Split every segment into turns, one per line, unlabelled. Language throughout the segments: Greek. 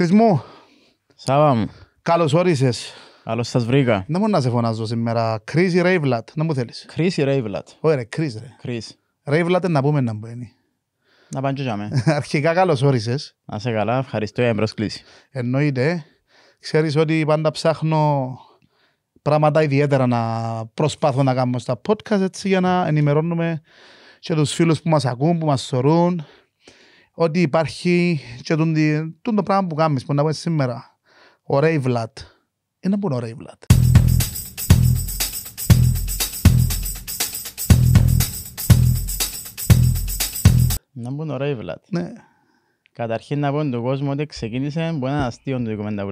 Κρις μου. Σάβα μου. Καλώς όρισες. Καλώς σας βρήκα. Δεν μπορώ να σε φωνάζω σήμερα. Κρίς ή Ρέιβλατ, να μου θέλεις. Κρίς ή Ρέιβλατ. Όχι ρε, Κρίς ρε. Κρίς. Ρέιβλατ να πούμε να μπαίνει. Να πάνε και Αρχικά καλώς όρισες. Να σε καλά, ευχαριστώ για την προσκλήση. Εννοείται. Ξέρεις ότι πάντα ψάχνω πράγματα ιδιαίτερα να προσπάθω να κάνουμε στα podcast έτσι για να ενημερώνουμε και τους φίλους που μας ακούν, που μας σωρούν, ότι υπάρχει και τον, τον το πράγμα που κάνεις, που να πω σήμερα, ο βλάτ Είναι που είναι ο βλάτ
Να μπουν ο βλάτ Ναι. Καταρχήν να πω τον κόσμο ότι ξεκίνησε με ένα αστείο του κομμένα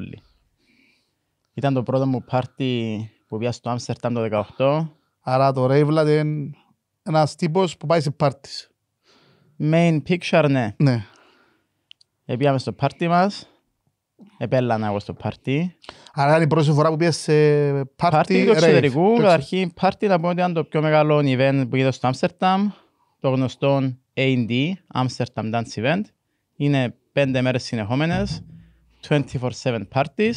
Ήταν το πρώτο μου πάρτι που πήγα στο Άμστερνταμ το 18. Άρα το βλάτ είναι ένας τύπος που πάει σε πάρτις. Main picture, ναι. Ναι. Επήγαμε στο πάρτι μας. Επέλανα εγώ στο πάρτι.
Άρα ήταν η πρώτη φορά που πήγες σε πάρτι Πάρτι του εξωτερικού. Καταρχήν
πάρτι να πω ότι ήταν το πιο μεγάλο event που είδα στο Άμστερνταμ. Το γνωστό A&D, Amsterdam Dance Event. Είναι πέντε μέρες συνεχόμενες. 24-7 parties.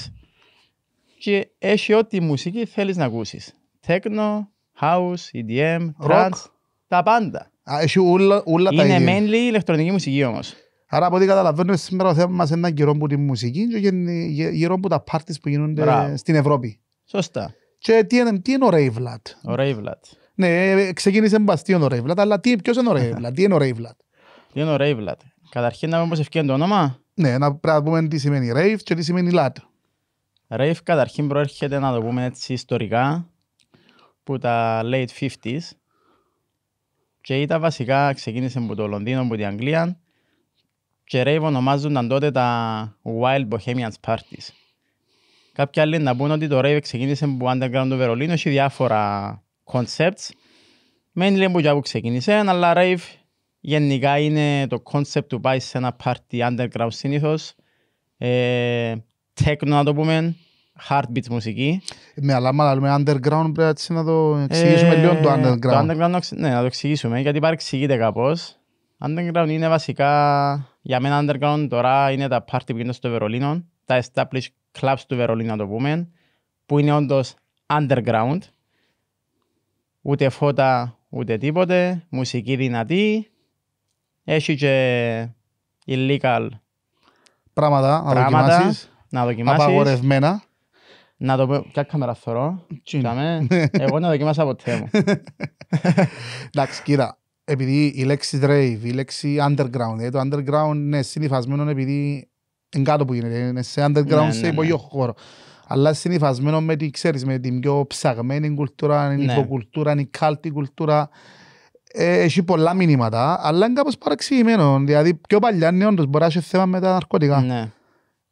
Και έχει ό,τι μουσική θέλεις να ακούσεις. Τέκνο, house, EDM, trance, τα πάντα.
Έχει όλα, όλα είναι τα Είναι mainly
ηλεκτρονική μουσική όμως. Άρα από ό,τι καταλαβαίνουμε σήμερα ο θέμα μας είναι γύρω από τη
μουσική και γύρω από τα πάρτις που γίνονται Μπράβο. στην Ευρώπη. Σωστά. Και τι είναι, τι είναι ο Ρέιβλατ. Ο Ρέιβλατ. Ναι, ε, ξεκίνησε με μπαστίον ο Ρέιβλατ, αλλά τι, ποιος είναι ο Ρέιβλατ,
τι είναι ο Ρέιβλατ. Τι είναι ο Ρέιβλατ. Καταρχήν να πούμε πώς ευκαιρία το όνομα. Ναι,
να πρέπει πούμε τι
σημαίνει Rave και τι σημαίνει Λατ. Rave καταρχήν προέρχεται να το πούμε έτσι ιστορικά που τα late 50s και ήταν βασικά, ξεκίνησε από το Λονδίνο, από την Αγγλία. Και rave ονομάζονταν τότε τα Wild Bohemians Parties. Κάποια άλλοι να πούν ότι το rave ξεκίνησε από underground του Βερολίνου, έχει διάφορα concepts. Μένει λίγο που ξεκίνησε, αλλά rave γενικά είναι το concept του πάει σε ένα party underground συνήθως. Ε, techno να το πούμε, heartbeat μουσική. Με αλλά μάλλον λέμε underground
πρέπει να το εξηγήσουμε ε, λίγο το underground. Το
underground ναι, να το εξηγήσουμε γιατί παρεξηγείται κάπως. Underground είναι βασικά, για μένα underground τώρα είναι τα party που γίνονται στο Βερολίνο, τα established clubs του Βερολίνου να το πούμε, που είναι όντως underground. Ούτε φώτα, ούτε τίποτε, μουσική δυνατή, έχει και illegal πράγματα, να δοκιμάσεις. Απαγορευμένα. Να το πω, ποια κάμερα θωρώ, εγώ να δοκιμάσα ποτέ θέμα. Εντάξει, κοίτα, επειδή η λέξη
rave, η λέξη underground, το underground είναι συνειφασμένο, επειδή είναι κάτω που γίνεται, είναι σε underground ναι, σε ναι, ναι. υπόγειο χώρο. Αλλά συνειφασμένο με, τη, ξέρεις, με την πιο ψαγμένη κουλτούρα, την υποκουλτούρα, την κάλτη κουλτούρα. Ε, έχει πολλά μηνύματα, αλλά είναι κάπως παραξηγημένο. Δηλαδή πιο παλιά είναι όντως μπορεί να έχει θέμα με τα ναρκωτικά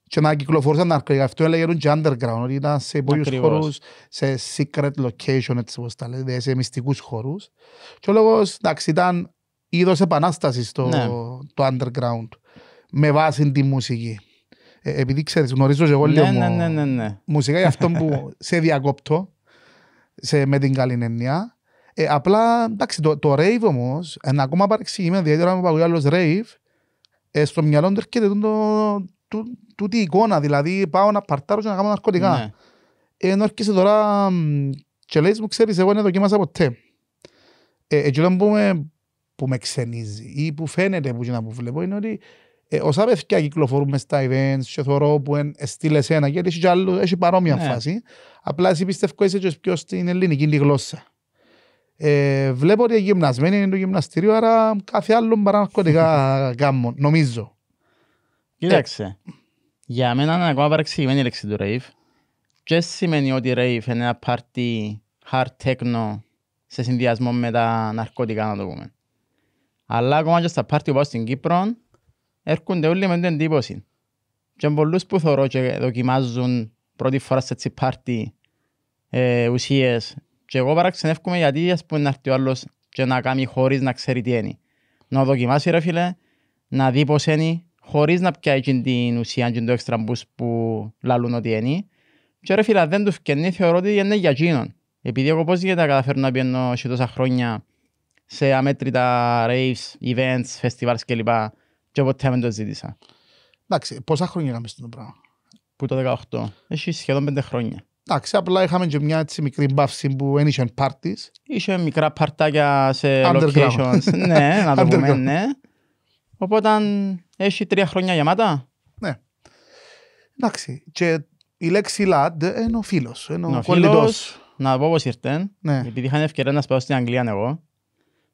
και να κυκλοφορούσαν τα ναρκωτικά. Αυτό έλεγαν και underground, ότι ήταν σε πολλούς χώρους, σε secret location, έτσι όπως τα λέτε, σε μυστικούς χώρους. Και ο λόγος, εντάξει, ήταν είδος επανάστασης το, ναι. το underground, με βάση τη μουσική. Ε, επειδή ξέρεις, γνωρίζω και εγώ ναι, λίγο ναι, ναι,
ναι, ναι, μουσικά, για αυτό
που σε διακόπτω, σε, με την καλή έννοια. Ε, απλά, εντάξει, το, το rave όμως, ένα ακόμα παρεξηγημένο, ιδιαίτερα με παγωγεί άλλος rave, ε, στο μυαλό του έρχεται το, τούτη η εικόνα, δηλαδή πάω να παρτάρω και να κάνω ναρκωτικά. Ναι. Ε, ενώ έρχεσαι τώρα και λέεις μου ξέρεις εγώ δεν δοκίμασα ποτέ. Ε, εκεί που πούμε που με ξενίζει ή που φαίνεται που, να που βλέπω είναι ότι ε, όσα παιδιά κυκλοφορούν στα events και θωρώ που στείλες στείλε ένα γιατί έχει, άλλο, έχει παρόμοια ναι. φάση απλά εσύ πιστεύω είσαι και πιο στην ελληνική τη γλώσσα. Ε, βλέπω ότι οι γυμνασμένοι είναι το γυμναστήριο άρα κάθε άλλο παρά ναρκωτικά κάνω, νομίζω.
Κοίταξε. Ε. Για μένα είναι ακόμα παρεξηγημένη η λέξη του rave. Και σημαίνει ότι rave είναι ένα πάρτι hard techno σε συνδυασμό με τα ναρκωτικά να το πούμε. Αλλά ακόμα και στα πάρτι που πάω στην Κύπρο έρχονται όλοι με την εντύπωση. Και πολλούς που θωρώ και δοκιμάζουν πρώτη φορά σε έτσι πάρτι ε, ουσίες. Και εγώ παραξενεύκομαι γιατί ας πούμε να έρθει ο άλλος και να κάνει χωρίς να ξέρει τι είναι. Να δοκιμάσει ρε φίλε, να δει πώς είναι χωρίς να πιάσει την ουσία και το έξτρα μπούς που λαλούν ότι είναι. Και ρε φίλα, δεν τους φκενεί, θεωρώ ότι είναι για εκείνον. Επειδή εγώ πώς γίνεται να καταφέρω να πιένω σε τόσα χρόνια σε αμέτρητα raves, events, festivals κλπ. Και ποτέ δεν το ζήτησα.
Εντάξει, πόσα χρόνια είχαμε στον πράγμα.
Που το 18. Έχει σχεδόν πέντε χρόνια. Εντάξει, απλά είχαμε και μια έτσι μικρή μπαύση
που δεν parties.
Είχε μικρά παρτάκια σε locations. ναι, να το πούμε, ναι. Οπότε έχει τρία χρόνια γεμάτα. Ναι.
Εντάξει. Και η λέξη Lad είναι ο φίλος. Είναι ο, ο κολλητός.
Να πω πώ ήρθε. Ναι. Επειδή είχα ευκαιρία να σπάω στην Αγγλία εγώ.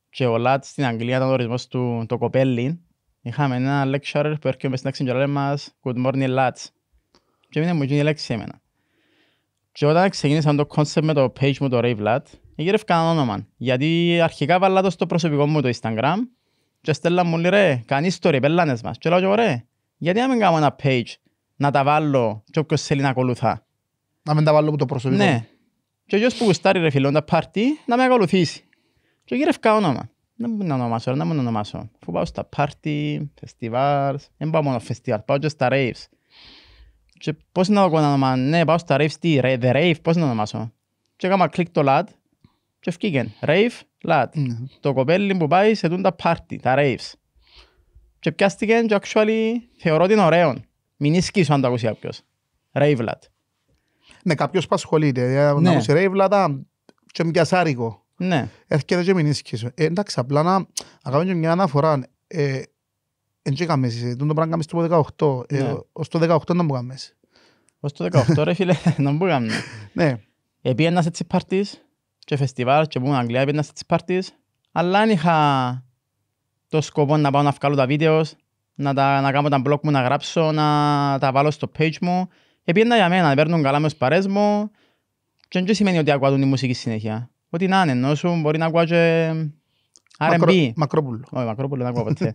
Και ο Lad στην Αγγλία ήταν ο ορισμός του το κοπέλι. Είχαμε ένα lecturer που έρχεται στην εξημερινή μα. Good morning, lads. Και μην μου γίνει η λέξη εμένα. Και όταν ξεκίνησα το concept με το page μου, το Rave Lad, γύρευκα ένα όνομα. Γιατί αρχικά βάλα το στο προσωπικό μου το Instagram και στέλνα μου λέει ρε, κάνει το ρε, πελάνες μας. Και λέω και ρε, γιατί να μην κάνω ένα page να τα βάλω και όποιος θέλει να ακολουθά. Να μην τα βάλω από το προσωπικό. Ναι. Και ο που γουστάρει ρε φίλε, τα πάρτι να με ακολουθήσει. Και γύρευκα όνομα. Δεν μπορώ να ονομάσω, δεν μπορώ να ονομάσω. Αφού πάω στα πάρτι, φεστιβάλ, δεν πάω μόνο φεστιβάλ, πάω και στα raves. Και πώς να το ονομάσω, ναι, πάω στα raves, τι, the rave, πώς να ονομάσω. Και έκανα κλικ το lad και ευκήγεν, rave, Λάτ. Mm. Το κοπέλι που πάει σε τούντα πάρτι, τα raves. Και πιάστηκε και actually θεωρώ ότι είναι ωραίο. Μην ισχύσω αν το ακούσει κάποιος. Rave Λάτ.
Ναι, κάποιος που ασχολείται. Ε, ναι. Να ακούσει Rave Λάτ και μπιασάρικο. Ναι. Έρχεται και μην ισχύσω. Ε, εντάξει, απλά να αγαπώ μια αναφορά. Ε, Εν και κάμεσαι, τον το πράγμα κάμεσαι το 18, ε, ναι. ως το 18 να
μου κάμεσαι. Ως το 18 ρε φίλε, να μου κάμεσαι. Ναι. Επίσης έτσι παρτίς, και φεστιβάλ και που ήμουν Αγγλία έπαιρνα στις πάρτις αλλά αν είχα το σκοπό να πάω να βγάλω τα βίντεος να, τα, να κάνω τα blog μου, να γράψω, να τα βάλω στο page μου επίεννα για μένα, να παίρνουν καλά με τους παρές μου και δεν σημαίνει ότι ακούω τη μουσική συνέχεια. Ό,τι να είναι, ενώ σου μπορεί να ακούω και R&B. Μακρόπουλο. Όχι, Μακρόπουλο δεν ακούω ποτέ.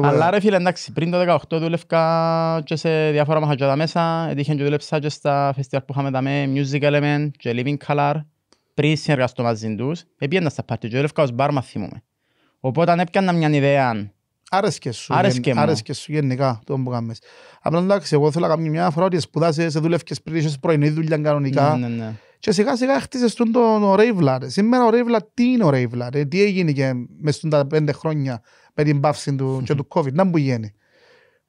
Αλλά ρε φίλε, εντάξει, πριν το 18 δούλευκα και σε διάφορα μαχαζιά μέσα. Έτυχε και δούλεψα και στα φεστιβάλ που είχαμε δαμε, Music Element και Living Color. Πριν συνεργαστώ μαζί τους, έπιανα στα πάρτι και δούλευκα ως μπάρμα θυμούμε. Οπότε αν έπιανα μια ιδέα... Άρεσκε σου, άρεσκε άρεσκε
σου γενικά το που κάνεις. Απλά εντάξει, εγώ θέλω να κάνω μια φορά ότι σπουδάσεις, δούλευκες πριν, είσαι πρωινή δουλειά κανονικά. Ναι, ναι, ναι. Και σιγά σιγά χτίσες τον το Ρέιβλα. Σήμερα ο Ρέιβλα τι είναι ο Ρέιβλα, ε? τι έγινε και μες στον τα πέντε χρόνια με την πάυση του, και του COVID, να μου γίνει.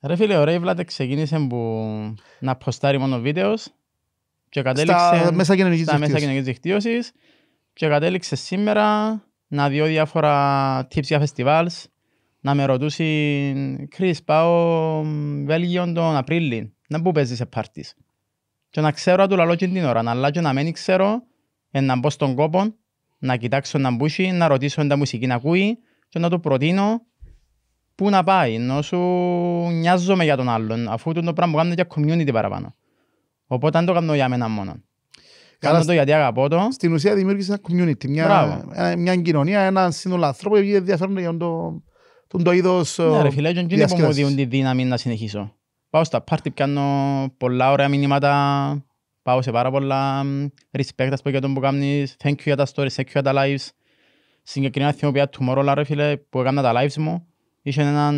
Ρε φίλε, ο Ρέιβλα ξεκίνησε που να προστάρει μόνο βίντεος και κατέληξε στα μέσα κοινωνικής δικτύωσης και κατέληξε σήμερα να δει διάφορα tips για festivals, να με ρωτήσει «Κρίς, πάω Βέλγιο τον Απρίλη, να πού παίζεις σε πάρτις» και να ξέρω του λαλό και την ώρα, να αλλάζω να μένει ξέρω, να μπω στον κόπο, να κοιτάξω να μπούσει, να ρωτήσω τα μουσική να ακούει και να του προτείνω πού να πάει, ενώ σου νοιάζομαι για τον άλλον, αφού το πράγμα κάνω για community παραπάνω. Οπότε αν το κάνω για μένα μόνο. Κάνω το γιατί αγαπώ το.
Στην ουσία δημιούργησε ένα community, μια,
μια κοινωνία, ένα σύνολο ανθρώπου που ενδιαφέρονται για το, τον το είδος Ναι ρε φίλε, και είναι που μου δίνουν τη δύναμη να συνεχίσω πάω στα πάρτι, πιάνω πολλά ωραία μηνύματα, πάω σε πάρα πολλά respect ας πω για τον που κάνεις, thank you για τα stories, thank you για τα lives. Συγκεκριμένα θυμοποιώ Tomorrowland ρε φίλε που έκανα τα lives μου, είχε έναν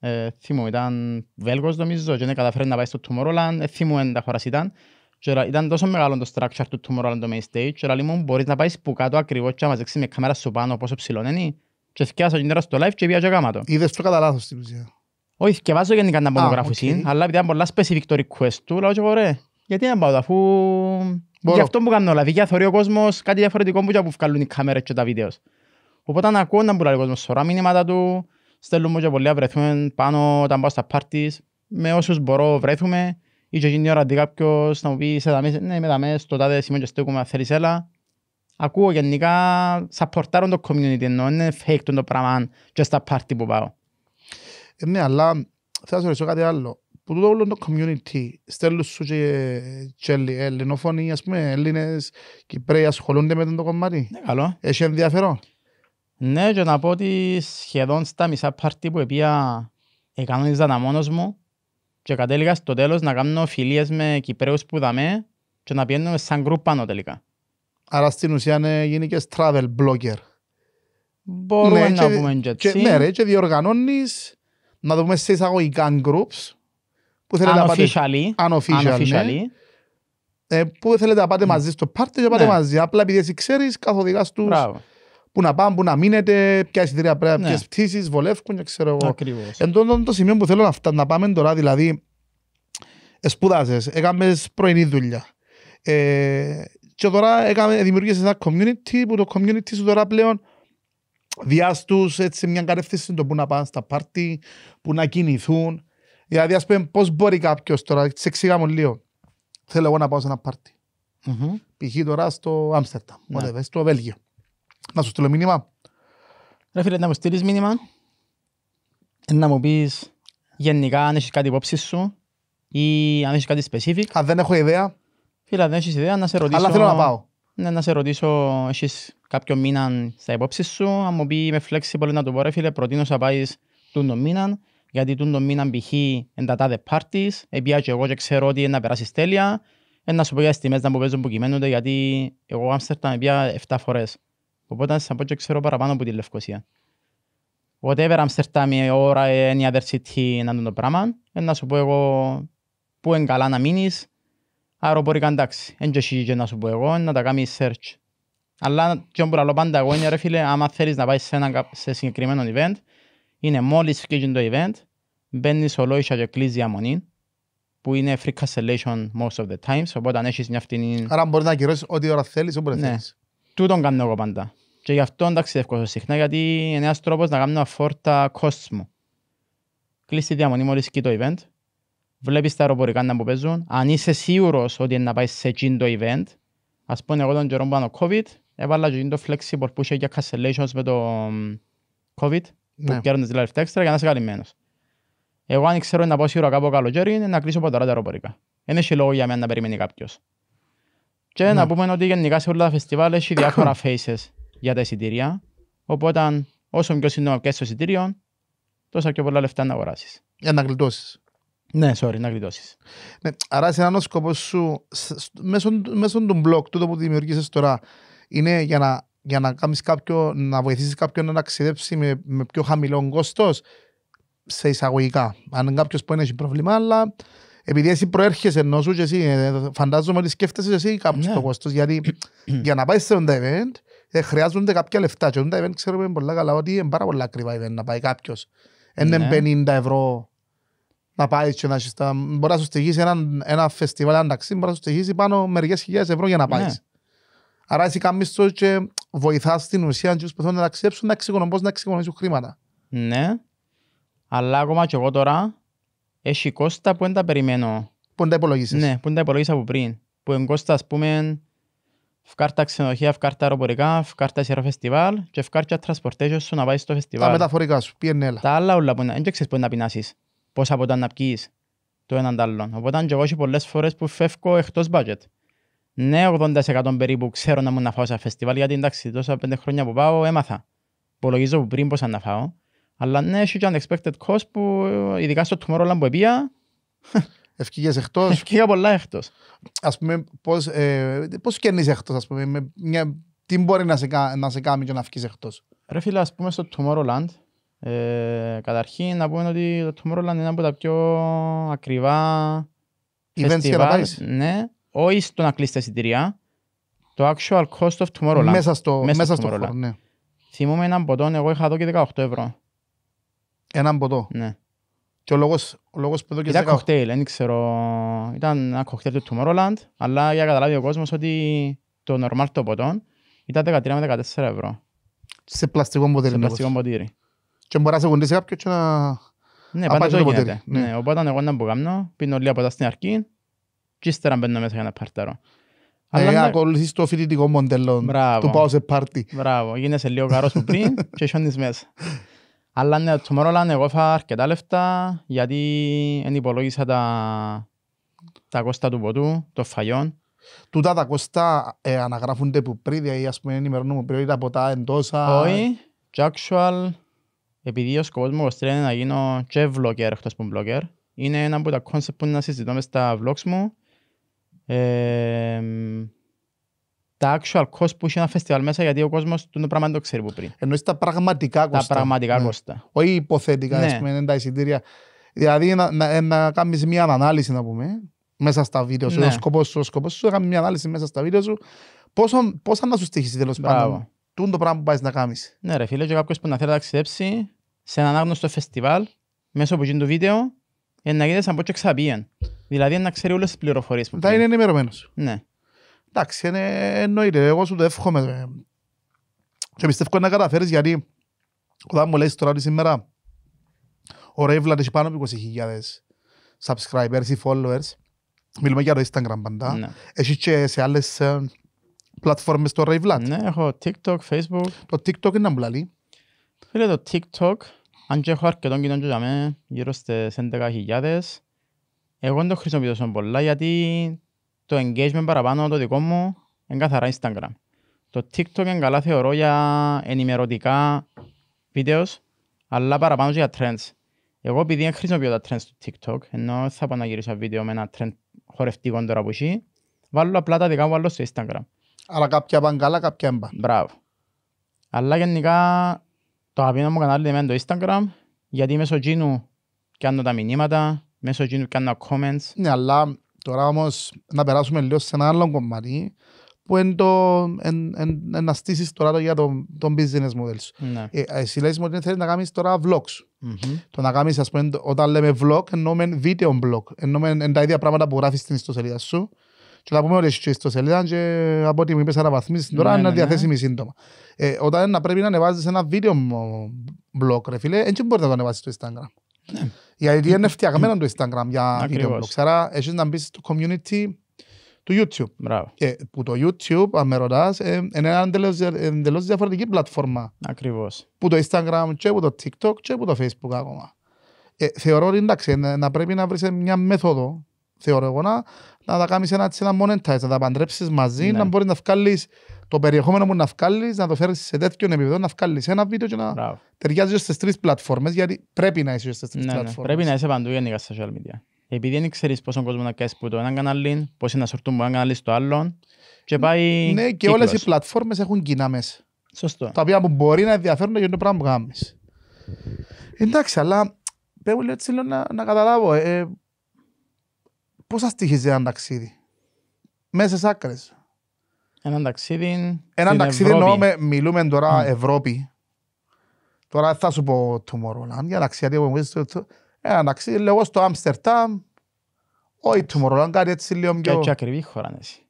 ε, θύμω, ήταν Βέλγος νομίζω και δεν καταφέρει να πάει στο Tomorrowland, ε, θύμω εν τα χώρας ήταν. Και ήταν τόσο μεγάλο το structure του Tomorrowland το main stage και λέει μου μπορείς να πάεις που κάτω ακριβώς και να μαζέξεις με κάμερα σου πάνω πόσο ψηλώνει. και φτιάσα την ώρα στο live και πήγα και έκανα το. Είδες το κατά λάθος στην ουσία. Όχι, και βάζω γενικά να μονογράφωση, αλλά επειδή ήταν πολλά specific το request του, λέω και εγώ γιατί να πάω, αφού... Μπορώ. Γι' αυτό που κάνω, δηλαδή, για θεωρεί ο κόσμος κάτι διαφορετικό που, που βγάλουν οι κάμερες και τα βίντεος. Οπότε να ακούω να μπουλάει ο κόσμος σωρά μηνύματα του, στέλνουν μου και πολλοί βρεθούμε πάνω όταν πάω στα πάρτις, με όσους μπορώ βρέθουμε, ή και γίνει ώρα αντί κάποιος να μου πει σε δαμές, ναι, με δαμές, το τάδε σημείο και στέκουμε, θέλεις έλα. Ακούω γενικά, σαπορτάρουν το community, ενώ είναι fake το πράγμα και στα πάρτι που πάω. Ε, ναι, αλλά
θέλω να σου ρωτήσω κάτι άλλο. Που το όλο το community στέλνουν σου και, και ελληνόφωνοι,
ας πούμε, Έλληνες, Κυπρέοι ασχολούνται με το κομμάτι. Ναι, καλό. Έχει ενδιαφέρον. Ναι, και να πω ότι σχεδόν στα μισά πάρτι που επία εκανονίζα τα μόνος μου και κατέληγα στο τέλος να κάνω φιλίες με Κυπρέους που δαμέ και να πιένουμε σαν γκρουπ πάνω τελικά.
Άρα στην ουσία είναι γίνηκες travel blogger. Μπορούμε ναι, να και, πούμε και έτσι. Και, ναι ρε, και διοργανώνεις να το πούμε σε εισαγωγικά groups
που θέλετε να πάτε unofficially, ναι.
ε, που θέλετε να πάτε ναι. μαζί στο πάρτι και πάτε ναι. μαζί. Απλά επειδή εσύ ξέρεις καθοδικά τους που να πάνε, που να μείνετε, ποια εισιτήρια πρέπει, ναι. ποιες πτήσεις βολεύκουν και ξέρω εγώ. Ακριβώς. Εν τότε το σημείο που θέλω να, φτα- να πάμε τώρα, δηλαδή, σπούδασες, έκαμες πρωινή δουλειά. Ε, και τώρα έκαμε, δημιουργήσεις ένα community που το community σου τώρα πλέον διάστους έτσι μια κατεύθυνση το που να πάνε στα πάρτι, που να κινηθούν. Δηλαδή, ας πούμε, πώς μπορεί κάποιος τώρα, σε εξηγά λίγο, θέλω εγώ να πάω σε ένα πάρτι. Mm-hmm. Π.χ. τώρα στο Άμστερνταμ, yeah. Ναι. στο Βέλγιο. Να σου στείλω μήνυμα.
Ρε φίλε, να μου στείλεις μήνυμα, ε, να μου πεις γενικά αν έχεις κάτι υπόψη σου ή αν έχεις κάτι specific. Αν δεν έχω ιδέα. Φίλε, αν δεν έχεις ιδέα να σε ρωτήσω. Αλλά θέλω να πάω. Ναι, να σε ρωτήσω, έχεις κάποιο μήνα στα υπόψης σου. Αν μου πει με μπορεί να το πω, ρε φίλε, προτείνω να πάεις τον το μήνα, γιατί τον το μήνα π.χ. εν τα τάδε επειδή και εγώ και ξέρω ότι είναι να περάσεις τέλεια, να σου πω για στιγμές να μου παίζουν που κυμαίνονται, γιατί εγώ Άμστερνταμ πια 7 φορές. Οπότε θα πω και ξέρω παραπάνω από τη Λευκοσία. Whatever Άμστερνταμ η ώρα, η other city, να το πράγμα, να σου πω εγώ που είναι καλά να μείνεις, αεροπορικά εντάξει. Εν και εσύ να σου πω εγώ, να τα κάνεις search. Αλλά και όμως λαλώ πάντα εγώ είναι ρε φίλε, άμα θέλεις να πάεις σε, ένα, σε συγκεκριμένο event, είναι μόλις φύγει το event, μπαίνεις ολόισια και κλείς διαμονή, που είναι free cancellation most of the times, οπότε αν έχεις μια φτηνή... Άρα μπορείς να ακυρώσεις ό,τι ώρα θέλεις, όπου ναι. θέλεις. Τούτον κάνω εγώ πάντα. Και γι' αυτό εντάξει εύκολο συχνά, γιατί είναι ένας τρόπος να κάνω αφόρτα costs μου. Κλείς διαμονή μόλις και το event, Βλέπεις τα αεροπορικά να παίζουν. Αν είσαι σίγουρος ότι να πάεις σε εκείνο το event, ας πούμε, εγώ τον καιρό πάνω COVID, έβαλα και το flexible που είχε για cancellations με το COVID, ναι. που κέρνεις δηλαδή extra για να είσαι καλυμμένος. Εγώ, αν ξέρω να πάω σίγουρα κάπου καλοκαίρι, να κλείσω ποτέ τα αεροπορικά. Δεν έχει λόγο για μένα να περιμένει κάποιος. Και ναι. να πούμε ότι γενικά σε όλα τα φεστιβάλ έχει διάφορα faces για τα εισιτήρια. Οπότε, όσο πιο σύντομα πιέσεις το εισιτήριο, τόσα πιο πολλά λεφτά να αγοράσεις. Για να γλιτώσεις. Ναι, sorry, να γλιτώσεις. Ναι, άρα, σε έναν σκοπός σου,
μέσω, του blog, τούτο που δημιουργήσες τώρα, είναι για να, για να, να βοηθήσεις κάποιον να ταξιδέψει με, με πιο χαμηλό κόστος σε εισαγωγικά. Αν κάποιος που έχει πρόβλημα, αλλά επειδή εσύ προέρχεσαι ενό σου και εσύ, ε, ε, φαντάζομαι ότι σκέφτεσαι εσύ κάπου ναι. στο κόστος. Γιατί για να πάεις σε ένα event, ε, χρειάζονται κάποια λεφτά. Και ένα event ξέρουμε πολύ καλά ότι είναι πάρα πολύ ακριβά event να πάει κάποιος. Είναι 50 ευρώ να πάει και να στα... Μπορεί να σου στοιχήσει ένα, ένα φεστιβάλ, ένα ταξί, μπορεί να σου στοιχήσει πάνω μερικές χιλιάδες ευρώ για να πάει. Ναι. Άρα εσύ κάνεις το και βοηθάς την ουσία τους που θέλουν να ταξιδέψουν να εξοικονομούν να εξοικονομήσουν χρήματα.
Ναι, αλλά ακόμα και εγώ τώρα έχει κόστα που δεν τα περιμένω. Που δεν τα υπολογίσεις. Ναι, που δεν τα υπολογίσα από πριν. Που είναι κόστα ας πούμε Φκάρτα ξενοδοχεία, φκάρτα αεροπορικά, φκάρτα σειρά φεστιβάλ και φκάρτα transportation σου να πάει στο φεστιβάλ. Τα μεταφορικά σου, πιενέλα. Τα άλλα όλα που είναι, δεν ξέρεις πού να πεινάσεις πώς από το να πιείς το έναν τ' Οπότε και εγώ και πολλές φορές που φεύγω εκτός budget. Ναι, 80% περίπου ξέρω να μου να φάω σε φεστιβάλ, γιατί εντάξει, τόσα πέντε χρόνια που πάω έμαθα. Υπολογίζω πριν πώς να φάω. Αλλά ναι, έχει και unexpected cost που ειδικά στο Tomorrowland που επία. Ευκήγες εκτός. Ευκήγε πολλά εκτός. Ας πούμε, πώς
ε, πώς κερνείς εκτός, ας πούμε, με μια, τι μπορεί να σε, να σε κάνει και να βγει εκτός.
Ρε φίλε, ας πούμε στο Tomorrowland, ε, καταρχήν να πούμε ότι το Tomorrowland είναι από τα πιο ακριβά
events
Ναι, όχι στο να κλείσει τα εισιτήρια. Το actual cost of Tomorrowland. Μέσα στο, μέσα μέσα στο, ναι. Θυμούμαι έναν ποτό, εγώ είχα εδώ και 18 ευρώ. Έναν ποτό. Ναι. Και ο λόγος, ο λόγος που εδώ και ήταν 18... κοκτέιλ, δεν ξέρω. Ήταν ένα κοκτέιλ του Tomorrowland, αλλά για να καταλάβει ο κόσμος ότι το normal το ποτό ήταν 13 με 14 ευρώ. Σε
πλαστικό ποτήρι. Σε πλαστικό ποτήρι και μπορεί να σε κοντήσει κάποιος και να...
Ναι, πάντα το γίνεται. Ναι. ναι οπότε εγώ να μπορώ πίνω λίγα ποτά στην αρχή και ύστερα μπαίνω μέσα για να παρτάρω. Ναι, ε, ακολουθείς το φοιτητικό μοντέλο του πάω σε πάρτι. Μπράβο, γίνεσαι λίγο καρός που πριν και σιώνεις μέσα. Αλλά ναι, το λάνε εγώ φάω αρκετά λεφτά γιατί δεν υπολόγισα τα, τα κόστα του ποτού, το φαγιόν. Τούτα τα κόστα
ε, αναγράφονται που πριν, δηλαδή ας πούμε ενημερώνουμε πριν τα ποτά εντός. Όχι,
και actual επειδή ο σκοπός μου είναι να γίνω και vlogger εκτός που blogger, είναι ένα από τα concept που να συζητώ μες στα vlogs μου. Ε, τα actual cost που είχε ένα φεστιβάλ μέσα, γιατί ο κόσμος το πράγμα δεν το ξέρει που πριν. Εννοείς τα πραγματικά κόστα. Τα πραγματικά ναι. Όχι υποθέτικα, ναι. πούμε, τα εισιτήρια. Δηλαδή
να, να, ε, να κάνεις μια ανάλυση, να πούμε, μέσα στα βίντεο σου. Ναι. Ο σκοπός σου, ο σκοπός σου, έκαμε μια ανάλυση μέσα στα βίντεο σου. Πόσο, πόσο να σου στοιχήσει τέλος πάντων. Τούν το πράγμα που πάεις να κάνεις. Ναι
ρε φίλε, και κάποιος που να θέλει να ταξιδέψει, σε έναν άγνωστο φεστιβάλ μέσω από εκείνο το βίντεο να γίνεται σαν πότσο ξαπίεν. Δηλαδή να ξέρει όλες τις πληροφορίες που Θα είναι ενημερωμένος. Ναι. Εντάξει, εννοείται. Εγώ σου το εύχομαι. Και πιστεύω να καταφέρεις
γιατί όταν μου λες τώρα ότι σήμερα ο Revlat έχει πάνω από 20.000 subscribers ή followers. Μιλούμε για το Instagram πάντα. Ναι. Έχει και σε άλλες ε, πλατφόρμες το Revlat. Ναι, έχω TikTok, Facebook. Το TikTok είναι να μου
Φίλε το TikTok, αν και έχω αρκετών κοινών και για μέ, γύρω στις 11.000, εγώ δεν το χρησιμοποιώ τόσο πολλά γιατί το engagement παραπάνω το δικό μου είναι καθαρά Instagram. Το TikTok είναι καλά θεωρώ για ενημερωτικά βίντεο, αλλά παραπάνω και για trends. Εγώ επειδή δεν χρησιμοποιώ τα trends του TikTok, ενώ θα πάω να γυρίσω βίντεο με ένα trend χορευτικό τώρα που έχει, βάλω απλά τα δικά μου βάλω στο Instagram. Αλλά κάποια πάνε καλά, κάποια έμπα. Μπράβο. Αλλά γενικά το αγαπημένο μου κανάλι είναι το Instagram, γιατί μέσω εκείνου κάνω τα μηνύματα, μέσω εκείνου κάνω comments. Ναι, αλλά
τώρα όμως
να περάσουμε λίγο σε ένα άλλο
κομμάτι, που είναι το, εν, εν, εν, να στήσεις τώρα το, για τον το business model σου. Ναι. Ε, εσύ λες μου ότι θέλεις να κάνεις τώρα vlogs. Mm-hmm. Το να κάνεις, ας πούμε, όταν λέμε vlog, εννοούμε video blog. Εννοούμε εν, τα ίδια πράγματα που γράφεις στην ιστοσελίδα σου. Και θα πούμε όλες στο σελίδα και από ό,τι μου είπες αναβαθμίσεις τώρα ναι, ναι, είναι ναι. διαθέσιμη σύντομα. Ε, όταν να πρέπει να ανεβάζεις ένα βίντεο blog ρε φίλε, έτσι μπορείς να το ανεβάσεις στο Instagram. Ναι. Γιατί είναι φτιαγμένο το Instagram για βίντεο blog. Άρα έχεις να μπεις στο community του YouTube. Μπράβο. Ε, που το YouTube, αν με ρωτάς, ε, είναι ένα εντελώς, διαφορετική πλατφόρμα. Ακριβώς. Που το Instagram και που το TikTok και που το Facebook ακόμα. Ε, θεωρώ ότι εντάξει, να πρέπει να βρεις μια μέθοδο θεωρώ εγώ, να, να τα κάνεις ένα, ένα monetize, να τα παντρέψεις μαζί, ναι. να μπορεί να βγάλεις το περιεχόμενο που να βγάλεις, να το φέρεις σε τέτοιον επίπεδο, να βγάλεις ένα βίντεο και να Μπράβο. ταιριάζει στις τρεις πλατφόρμες, γιατί πρέπει να είσαι στις τρεις ναι, ναι, πλατφόρμες. Ναι.
Πρέπει να είσαι παντού γενικά στα social media. Επειδή δεν ξέρεις πόσο κόσμο να κάνει που το ένα κανάλι, πώς να σορτούν από ένα κανάλι στο άλλον και πάει Ναι, και όλες οι
πλατφόρμες έχουν κοινά μέσα. Σωστό. Τα οποία μπορεί να ενδιαφέρουν για το πράγμα που κάνεις. Εντάξει, αλλά πρέπει έτσι να, να καταλάβω. Ε, πώς θα στοιχίζει ένα ταξίδι, Μέσες άκρες.
Ένα ταξίδι.
Ένα ταξίδι εννοώ μιλούμε τώρα mm. Ευρώπη. Τώρα θα σου πω Tomorrowland, για να ξέρει που μου ε, Ένα ταξίδι λέγω στο Άμστερταμ, όχι Tomorrowland, κάτι έτσι λίγο πιο. Και ακριβή χώρα εσύ.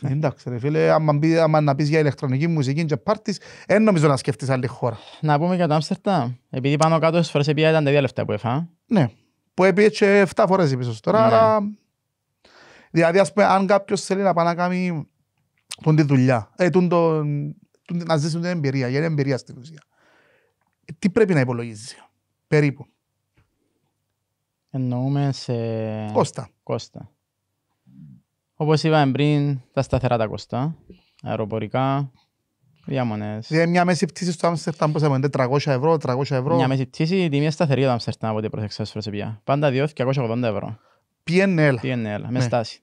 Ναι. Εντάξει ρε φίλε, άμα, πει, άμα να πεις για ηλεκτρονική μουσική και πάρτις, δεν νομίζω να σκεφτείς άλλη χώρα.
Να πούμε για το Άμστερνταμ, επειδή πάνω κάτω στις φορές επειδή ήταν τα δύο λεφτά που έφαγα. Ναι,
που έπιε και 7 φορές πίσω τώρα, αλλά ναι. Δηλαδή, ας πούμε, αν κάποιος θέλει να πάει να κάνει τον τη δουλειά, ε, τον, τον, τον, να ζήσει την εμπειρία, για την εμπειρία στην ουσία,
τι πρέπει να υπολογίζεις, περίπου. Εννοούμε σε... Κόστα. Κώστα. Όπως είπαμε πριν, τα σταθερά τα κόστα, αεροπορικά, διαμονές. Δηλαδή μια μέση πτήση στο Άμστερνταμ πώς έχουμε, 400 ευρώ, 300 ευρώ. Μια μέση πτήση, η τιμή σταθερή το Άμστερνταμ από ό,τι προσεξέσαι πια. Πάντα 2.280 ευρώ. PNL. PNL, με ναι. στάση.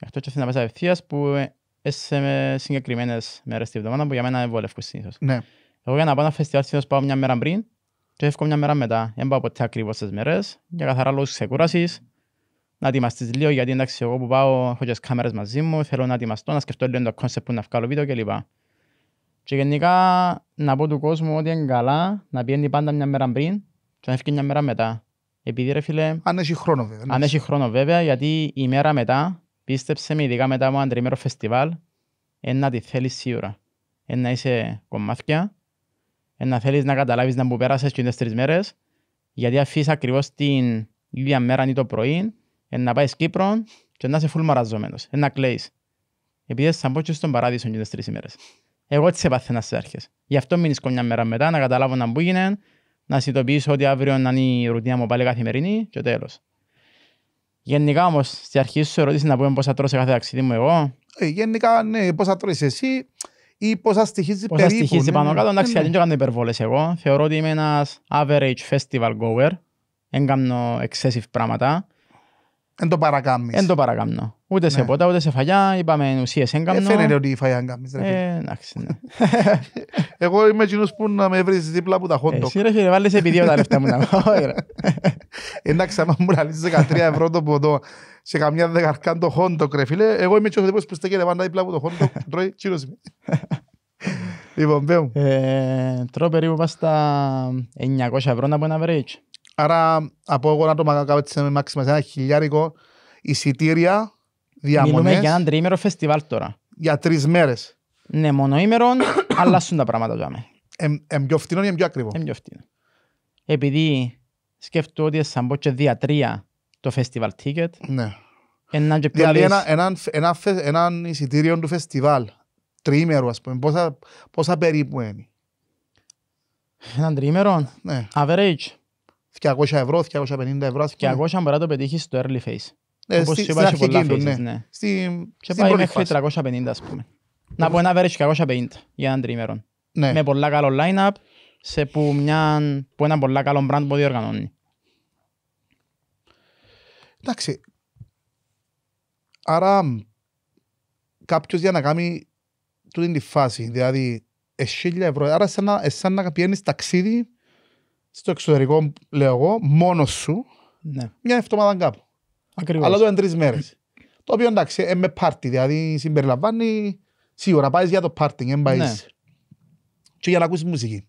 Αυτό και να πας απευθείας που είσαι με ε, ε, συγκεκριμένες μέρες τη βδομάδα που για μένα είναι βολεύκο συνήθως. Ναι. Εγώ για να πάω ένα φεστιβάλ συνήθως πάω μια μέρα πριν και έφυγω μια μέρα μετά. Δεν πάω ποτέ ακριβώς στις μέρες για καθαρά λόγους ξεκούρασης. Να ετοιμαστείς λίγο γιατί εντάξει εγώ που πάω έχω και τις κάμερες μαζί μου, θέλω να ετοιμαστώ, να σκεφτώ λίγο το κόνσεπτ που να βγάλω βίντεο κλπ. Και γενικά να πω του κόσμου ότι είναι καλά να πιένει πάντα μια μέρα πριν και να έφυγε μια μέρα μετά. Επειδή ρε φίλε... Αν έχει χρόνο βέβαια. Ναι. Αν έχει χρόνο βέβαια, γιατί η μέρα μετά, πίστεψε με, ειδικά μετά από ένα τριμέρο φεστιβάλ, ένα τη θέλεις σίγουρα. Ένα είσαι κομμάτια, ένα θέλεις να καταλάβεις να μου πέρασες και τις τρεις μέρες, γιατί αφήσεις ακριβώς την ίδια μέρα ή το πρωί, να πάεις Κύπρο και να είσαι φουλ μαραζόμενος, να κλαίεις. Επειδή θα πω και στον παράδεισο και τις τρεις ημέρες. Εγώ έτσι σε πάθαινα στις αρχές. Γι' αυτό μείνεις μια μέρα μετά να καταλάβω να μπούγινε, να συνειδητοποιήσω ότι αύριο να είναι η ρουτίνα μου πάλι καθημερινή και τέλος. Γενικά όμως, στη αρχή σου ερώτηση να πούμε πόσα τρώω σε κάθε ταξίδι μου εγώ. Ε,
γενικά, ναι, πόσα τρώεις εσύ ή πόσα στοιχίζει περίπου. Πόσα στοιχίζει ναι, πάνω ναι, κάτω, ναι, εντάξει, ναι. δεν κάνω
υπερβόλες εγώ. Θεωρώ ότι είμαι ένας average festival goer. Δεν excessive πράγματα. Εν το παρακάμνει. το παρακάμνω. Ούτε σε ναι. πότα, ούτε σε φαγιά, είπαμε ουσίες έγκαμνο. Δεν Φαίνεται ότι η φαγιά έγκαμνης. Ε, εντάξει, ναι.
Εγώ είμαι εκείνος που να με βρεις δίπλα από τα χόντο. Εσύ ρε φίλε, βάλεις επειδή όταν λεφτά μου να πάω. Εντάξει, άμα μου λαλείς 13 ευρώ το ποτό σε καμιά δεκαρκά το χόντο, ρε φίλε, εγώ είμαι εκείνος που στέκεται πάντα δίπλα από το χόντο. τρώει τσίρος είμαι.
Λοιπόν, πέω. μου. Ε, τρώω περίπου πας στα 900 ευρώ να πω ένα average. Άρα, από εγώ να το κάνω
με μάξιμα σε ένα χιλιάρικο εισιτήρια Μιλούμε για ένα τριήμερο φεστιβάλ
τώρα. Για τρεις μέρες. Ναι, μόνο μονοήμερον, αλλάσουν τα πράγματα τώρα. Είναι πιο φτηνό ή εμπιο πιο ακριβό. πιο Επειδή σκέφτομαι ότι σαν πω και δύο-τρία το φεστιβάλ ticket. Ναι. Δηλαδή
έναν εισιτήριο του φεστιβάλ, τριήμερο ας πούμε, πόσα, πόσα περίπου είναι.
Έναν τριήμερο, ναι. average. 200 ευρώ, 250 ευρώ. 200 μπορεί να το πετύχεις στο early phase. Στην ε, Όπως στη, υπάρχει πολλά φύσεις, ναι. ναι. Στη, και πάει μέχρι 350 ας πούμε. Να πω ένα average 350 για έναν τρίμερο. Ναι. Με πολλά καλό line-up σε που, μια, ένα πολλά καλό brand που διοργανώνει. Εντάξει. Άρα
κάποιος για να κάνει τούτη τη φάση, δηλαδή εσίλια ευρώ, άρα σαν να, σαν να πιένεις ταξίδι στο εξωτερικό, λέω εγώ, μόνος σου, ναι. μια εβδομάδα κάπου. Ακριβώς. Αλλά το είναι τρεις μέρες. το οποίο εντάξει, ε, με πάρτι, δηλαδή συμπεριλαμβάνει σίγουρα πάεις για το πάρτι, δεν πάεις. Ναι. Και για να ακούσεις μουσική.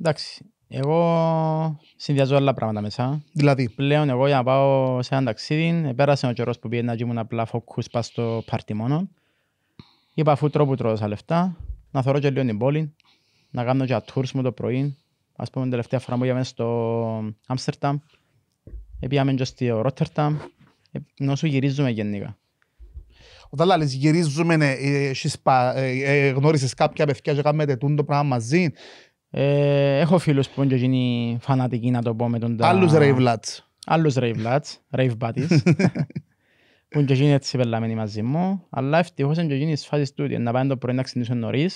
Εντάξει. Εγώ συνδυάζω άλλα πράγματα μέσα. Δηλαδή. Πλέον εγώ για να πάω σε ένα ταξίδι, πέρασε ο καιρός που πήγαινα και ήμουν απλά φόκου πας στο πάρτι μόνο. Είπα αφού που τρώω τα λεφτά, να θεωρώ και λίγο την πόλη, να κάνω και τούρ μου το πρωί. Ας πούμε τελευταία φορά που πήγαμε στο Άμστερνταμ, πήγαμε και στο Ρότερνταμ, ενώ γυρίζουμε γενικά. Όταν λέει γυρίζουμε,
ε, ε, ε, γνώρισες κάποια παιδιά και κάνετε το πράγμα μαζί.
Ε, έχω φίλους που είναι και φανατικοί να το πω με τον... Άλλους rave lads. Άλλους rave lads, rave buddies. που είναι και έτσι πελαμένοι μαζί μου. Αλλά ευτυχώς είναι και εκείνοι στις του, να πάνε το πρωί να ξυνήσουν νωρί.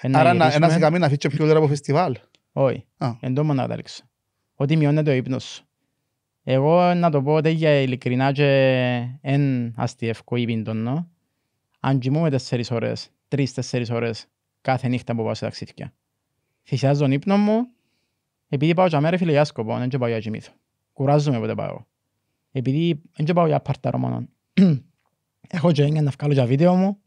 Ε, Άρα να σε καμία να φύγει πιο από φεστιβάλ. Όχι, εν τω να καταλήξω. Ότι μειώνεται ο ύπνος εγώ να το πω τέτοια ειλικρινά και εν αστιευκό ή νο. Αν κοιμούμε τέσσερις ώρες, τρεις-τέσσερις ώρες κάθε νύχτα που πάω σε ταξίδια. Θυσιάζω τον ύπνο μου, επειδή πάω για αμέρα φίλε για σκοπό, δεν και πάω για κοιμήθω. Κουράζομαι πότε πάω. Επειδή δεν και πάω για παρταρό μόνο. Έχω και να βγάλω για βίντεο μου,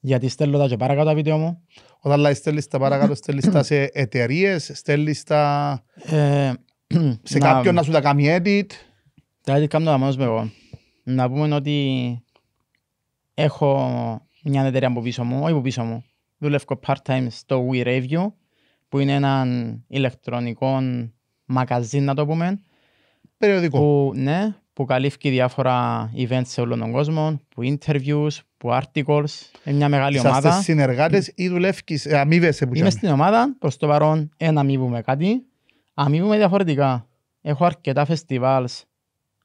γιατί στέλνω τα και παρακάτω τα βίντεο μου. Όταν λέει στέλνεις τα παρακάτω, στέλνεις τα σε εταιρείες, στέλνεις τα... Ε, σε κάποιον να σου τα κάνει edit. Τα edit κάνω τα μόνος με εγώ. Να πούμε ότι έχω μια εταιρεία από πίσω μου, όχι από πίσω μου. Δουλεύω part-time στο We που είναι ένα ηλεκτρονικό μαγαζί, να το πούμε. Περιοδικό. Που, ναι, που καλύφθηκε διάφορα events σε όλον τον κόσμο, που interviews, που articles, μια μεγάλη Είσαστε ομάδα. Είσαστε συνεργάτες ή δουλεύεις ε, αμείβεσαι που Είμαι στην ομάδα, προς το παρόν ένα αμείβουμε κάτι. Αμείβουμε διαφορετικά. Έχω αρκετά φεστιβάλς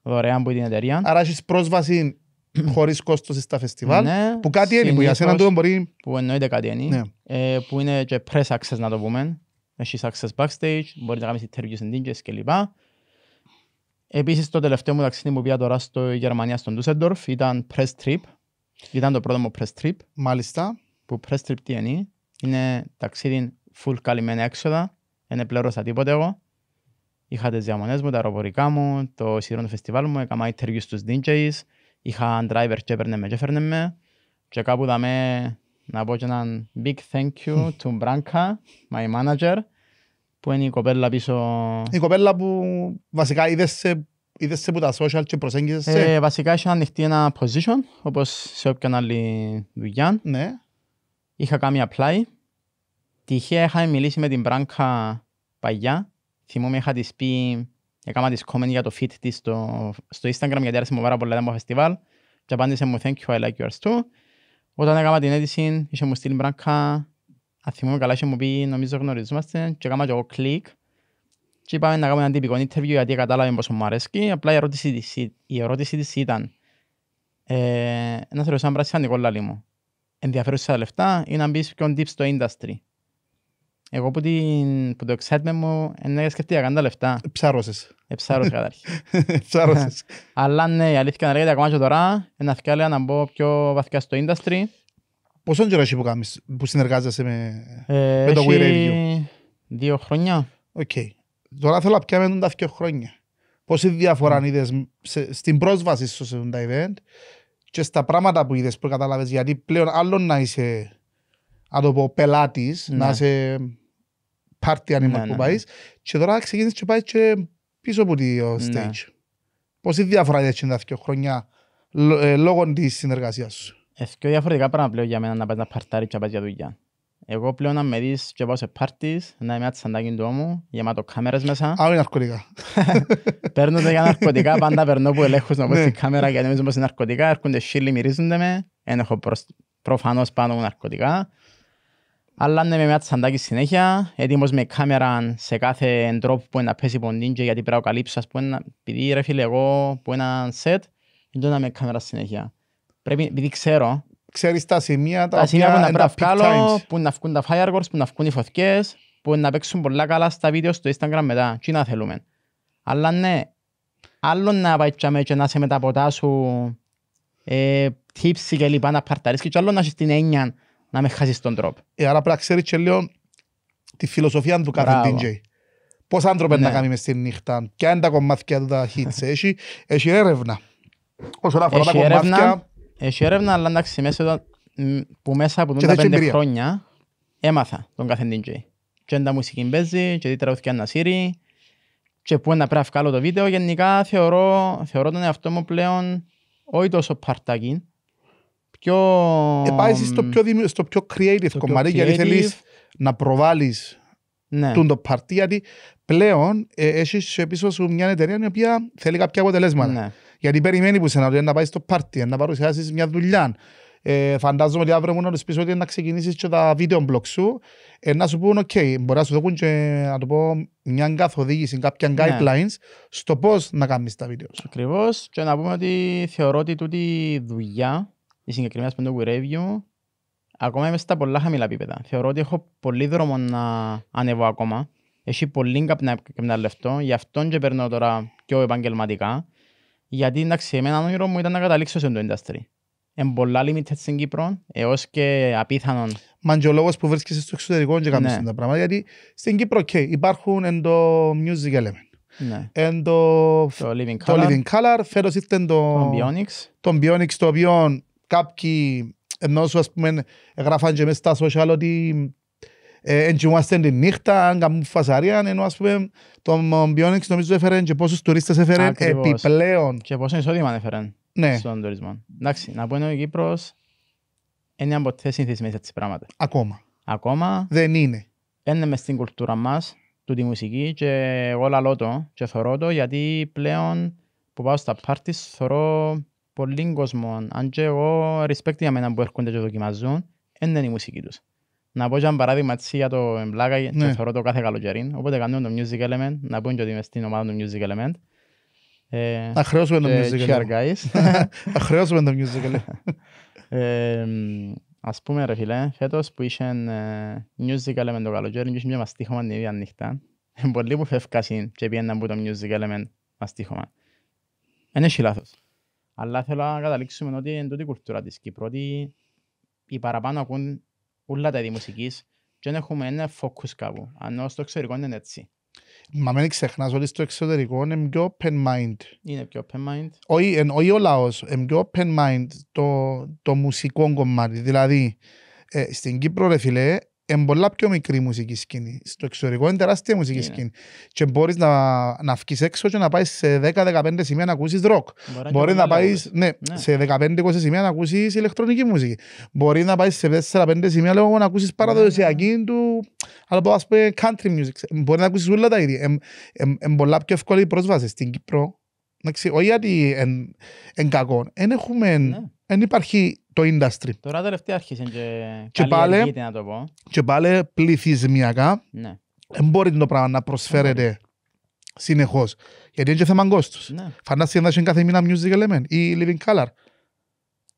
δωρεάν από την εταιρεία. Άρα έχεις πρόσβαση χωρίς κόστος στα φεστιβάλ, ναι, που κάτι είναι, που για σένα το μπορεί... Που εννοείται κάτι είναι, ναι. ε, που είναι και press access να το πούμε. Έχεις access backstage, μπορείς να κάνεις interviews and κλπ. Επίσης το τελευταίο μου ταξίδι που πήγα τώρα στο Γερμανία, στον Ντούσεντορφ, ήταν press trip. Ήταν το πρώτο μου press trip. Μάλιστα. Που press trip τι είναι, είναι ταξίδι full καλυμμένα έξοδα δεν πλέρωσα τίποτε εγώ. Είχα τις διαμονές μου, τα αεροπορικά μου, το σειρό του φεστιβάλ μου, έκανα interview στους DJs, είχα driver και έπαιρνε με και έφερνε με. Και κάπου δαμε να πω και έναν big thank you hm. to Branka, my manager, που είναι η κοπέλα πίσω. Η
κοπέλα που βασικά είδες σε Είδες σε που τα social και προσέγγιζες. σε. Ε,
βασικά είχα ανοιχτεί ένα position, όπως σε όποιον άλλη δουλειά. Ναι. Είχα κάνει apply Τυχαία είχαμε μιλήσει με την Μπράνκα παγιά. Θυμούμαι είχα της πει, έκανα της comment για το fit της στο, στο Instagram γιατί άρεσε μου πάρα πολύ το φεστιβάλ και απάντησε μου thank you, I like yours too. Όταν έκανα την αίτηση, είχε μου στείλει Πράγκα, αν θυμούμαι καλά, είχε μου πει νομίζω γνωριζόμαστε και έκανα και εγώ κλικ. Και είπαμε να κάνουμε ένα τυπικό interview γιατί κατάλαβε πόσο μου αρέσει. Απλά η ερώτηση της, η ερώτηση της ήταν ε, να θεωρήσω αν πράσινο Νικόλα Λίμου. Ενδιαφέρουσα λεφτά ή να μπεις πιο deep στο industry. Εγώ που, την, που το excitement μου είναι σκεφτήκα κανένα λεφτά. Ψάρωσες. Ε, Ψάρωσες κατάρχη. Ψάρωσες. Αλλά ναι, η αλήθεια να λέγεται ακόμα και τώρα, ένα θυκάλια να μπω πιο βαθιά στο industry.
Πόσο καιρό έχει που, που συνεργάζεσαι με, ε, με το WeRadio. Δύο χρόνια. Οκ. Okay. Τώρα θέλω να πιάμε τα δύο χρόνια. Πόση διαφορά mm. είδες στην πρόσβαση στο σε τα event και στα πράγματα που είδες που καταλάβες. Γιατί πλέον άλλο να είσαι, αν το πω, πελάτης, ναι. να είσαι πάρτι είμαι ναι, που ναι, ναι. πάεις. Και τώρα ξεκίνησε και πάει και πίσω από το stage. Πώς η διαφορά είναι τα δύο χρόνια
ε, λόγω της συνεργασίας σου. Ε, και διαφορετικά πράγματα πλέον για μένα να πάει να παρτάρεις και να πάει για δουλειά. Εγώ πλέον να με δεις και πάω σε πάρτις, να είμαι ατσαντάκι του ώμου, γεμάτο κάμερες μέσα. Άλλο ναρκωτικά. Παίρνω για ναρκωτικά, πάντα περνώ που ελέγχω να πω στην κάμερα γιατί νομίζω πως είναι ναρκωτικά, έρχονται σίλοι, μυρίζονται με, έχω προφανώς πάνω μου ναρκωτικά. Αλλά με μια τσαντάκι συνέχεια, έτοιμος με κάμερα σε κάθε τρόπο που να πέσει ποντίντζε γιατί πρέπει να καλύψω, ας πούμε, επειδή ρε φίλε εγώ που ένα σετ, δεν να με κάμερα συνέχεια. Πρέπει, επειδή ξέρω... Ξέρεις τα σημεία τα, τα σημεία που να πρέπει να βγάλω, που να βγουν τα fireworks, που να βγουν οι φωτιές, που να παίξουν πολλά καλά στα βίντεο στο Instagram μετά, τι να θέλουμε. Αλλά ναι, άλλο να πάει και να σε μετά ποτά σου, ε, tips και λοιπά, να παρταρίσκεις, και άλλο να έχεις την έννοια να με χάσεις τον τρόπο.
Ε, άρα πρέπει να ξέρεις και λέω τη φιλοσοφία του κάθε Μπράβο. DJ. Πώ άνθρωποι ναι. να κάνει μες νύχτα, ποια είναι τα κομμάτια του τα hits, έχει, έχει έρευνα.
Όσον αφορά έχει τα κομμάτια... Έρευνα, έχει έρευνα, αλλά εντάξει, μέσα, που μέσα από τα πέντε χρόνια έμαθα τον κάθε DJ. Και τα μουσική παίζει, και τι τραγούδια να σύρει, και πού να πρέπει να βγάλω το βίντεο. Γενικά θεωρώ, θεωρώ τον εαυτό μου πλέον όχι τόσο παρτάκι, πιο...
Ε, στο πιο, δημι... στο πιο creative στο κομμάτι, πιο creative. γιατί θέλεις να προβάλλεις ναι. τον το παρτί, γιατί πλέον ε, έχεις πίσω σου μια εταιρεία η οποία θέλει κάποια αποτελέσματα. Ναι. Γιατί περιμένει που σε να, να πάει στο πάρτι, να παρουσιάσεις μια δουλειά. Ε, φαντάζομαι ότι αύριο μου να ότι να ξεκινήσεις και τα βίντεο blog σου ε, να σου πούν, οκ, μπορεί να σου δώσουν και να το πω μια καθοδήγηση, κάποια ναι. guidelines στο πώς να κάνεις τα βίντεο σου.
Ακριβώς και να πούμε ότι θεωρώ ότι τούτη δουλειά η συγκεκριμένη πούμε, το κουρέβιο, ακόμα είμαι στα πολλά χαμηλά επίπεδα. Θεωρώ ότι έχω πολύ δρόμο να ανεβώ ακόμα. Έχει πολύ καπνά να λεφτό, γι' αυτόν και παίρνω τώρα πιο επαγγελματικά. Γιατί εντάξει, εμένα όνειρο μου ήταν να καταλήξω σε το industry. Εν πολλά limited στην Κύπρο, έως και απίθανον.
Μα και ο λόγος που βρίσκεσαι στο εξωτερικό και κάνεις ναι. τα πράγματα, γιατί στην Κύπρο okay, υπάρχουν εν το music element. Ναι. Εν το, το,
living, color. το living
Color, φέτος ήρθε το, τον Bionics. τον Bionics, το οποίο κάποιοι ενώ σου ας πούμε γράφαν και μέσα στα social ότι εγγυμάστε τη νύχτα, αν κάνουν φασαρία, ενώ ας πούμε τον Bionics νομίζω έφερε και πόσους τουρίστες έφερε επιπλέον.
Και πόσο εισόδημα έφερε ναι. στον τουρισμό. Εντάξει, να πω ότι ο Κύπρος είναι από τις συνθήσεις σε πράγματα. Ακόμα. Ακόμα. Δεν είναι. Είναι μες στην κουλτούρα μας, του τη μουσική και εγώ λαλώ το και θωρώ το γιατί πλέον που πάω στα πάρτις θωρώ πολλοί κόσμοι, αν και εγώ respect για μένα που έρχονται και δοκιμαζούν, δεν είναι η μουσική τους. Να πω σαν παράδειγμα έτσι για το Εμπλάκα ναι. θεωρώ το κάθε καλοκαιρίν. οπότε κάνουμε το Music Element, να πω και ότι είμαι στην ομάδα του Music Element. Ε, χρεώσουμε ε, το Music Element. Να χρεώσουμε το Music Element. ας πούμε ρε φίλε, φέτος που είχε ε, Music Element το καλοκαιρίν και είχε μια μαστίχωμα την ίδια νύχτα. Πολλοί που φεύκασαν και πιέναν από το Music Element μαστίχωμα. Είναι λάθος. Αλλά θέλω να καταλήξουμε ότι είναι τούτη η κουλτούρα της Κύπρου, ότι οι παραπάνω ακούν όλα τα είδη μουσικής και δεν έχουμε ένα focus κάπου, όσο στο εξωτερικό είναι έτσι.
Μα μην ξεχνάς ότι στο εξωτερικό είναι πιο open mind.
Είναι πιο open mind.
Όχι, όχι ο λαός, είναι πιο open mind το, το μουσικό κομμάτι. Δηλαδή, ε, στην Κύπρο ρε φίλε, είναι πολλά πιο μικρή μουσική σκηνή. Στο εξωτερικό είναι τεράστια μουσική yeah. Ναι. σκηνή. Και μπορείς να, να βγεις έξω και να πάεις σε 10-15 σημεία να ακούσεις ροκ. Μπορεί, να πάει ναι, ναι. σε 15-20 σημεία να ακούσεις ηλεκτρονική μουσική. Μπορεί να πάεις σε 4-5 σημεία λόγω, να ακούσεις ναι, παραδοσιακή yeah. Ναι, του. Αλλά πούμε country music. Μπορεί να ακούσεις όλα τα ίδια. Είναι πολύ πολλά πιο εύκολη η πρόσβαση στην Κύπρο. Όχι γιατί είναι κακό. έχουμε. Δεν υπάρχει το industry.
Τώρα τελευταία άρχισε και, και πάλι, να το πω.
Και πάλι πληθυσμιακά ναι. μπορεί το πράγμα να προσφέρεται ναι. συνεχώς. Γιατί είναι και θέμα κόστους. Ναι. Φαντάστηκε να έχει κάθε μήνα music element ή living color.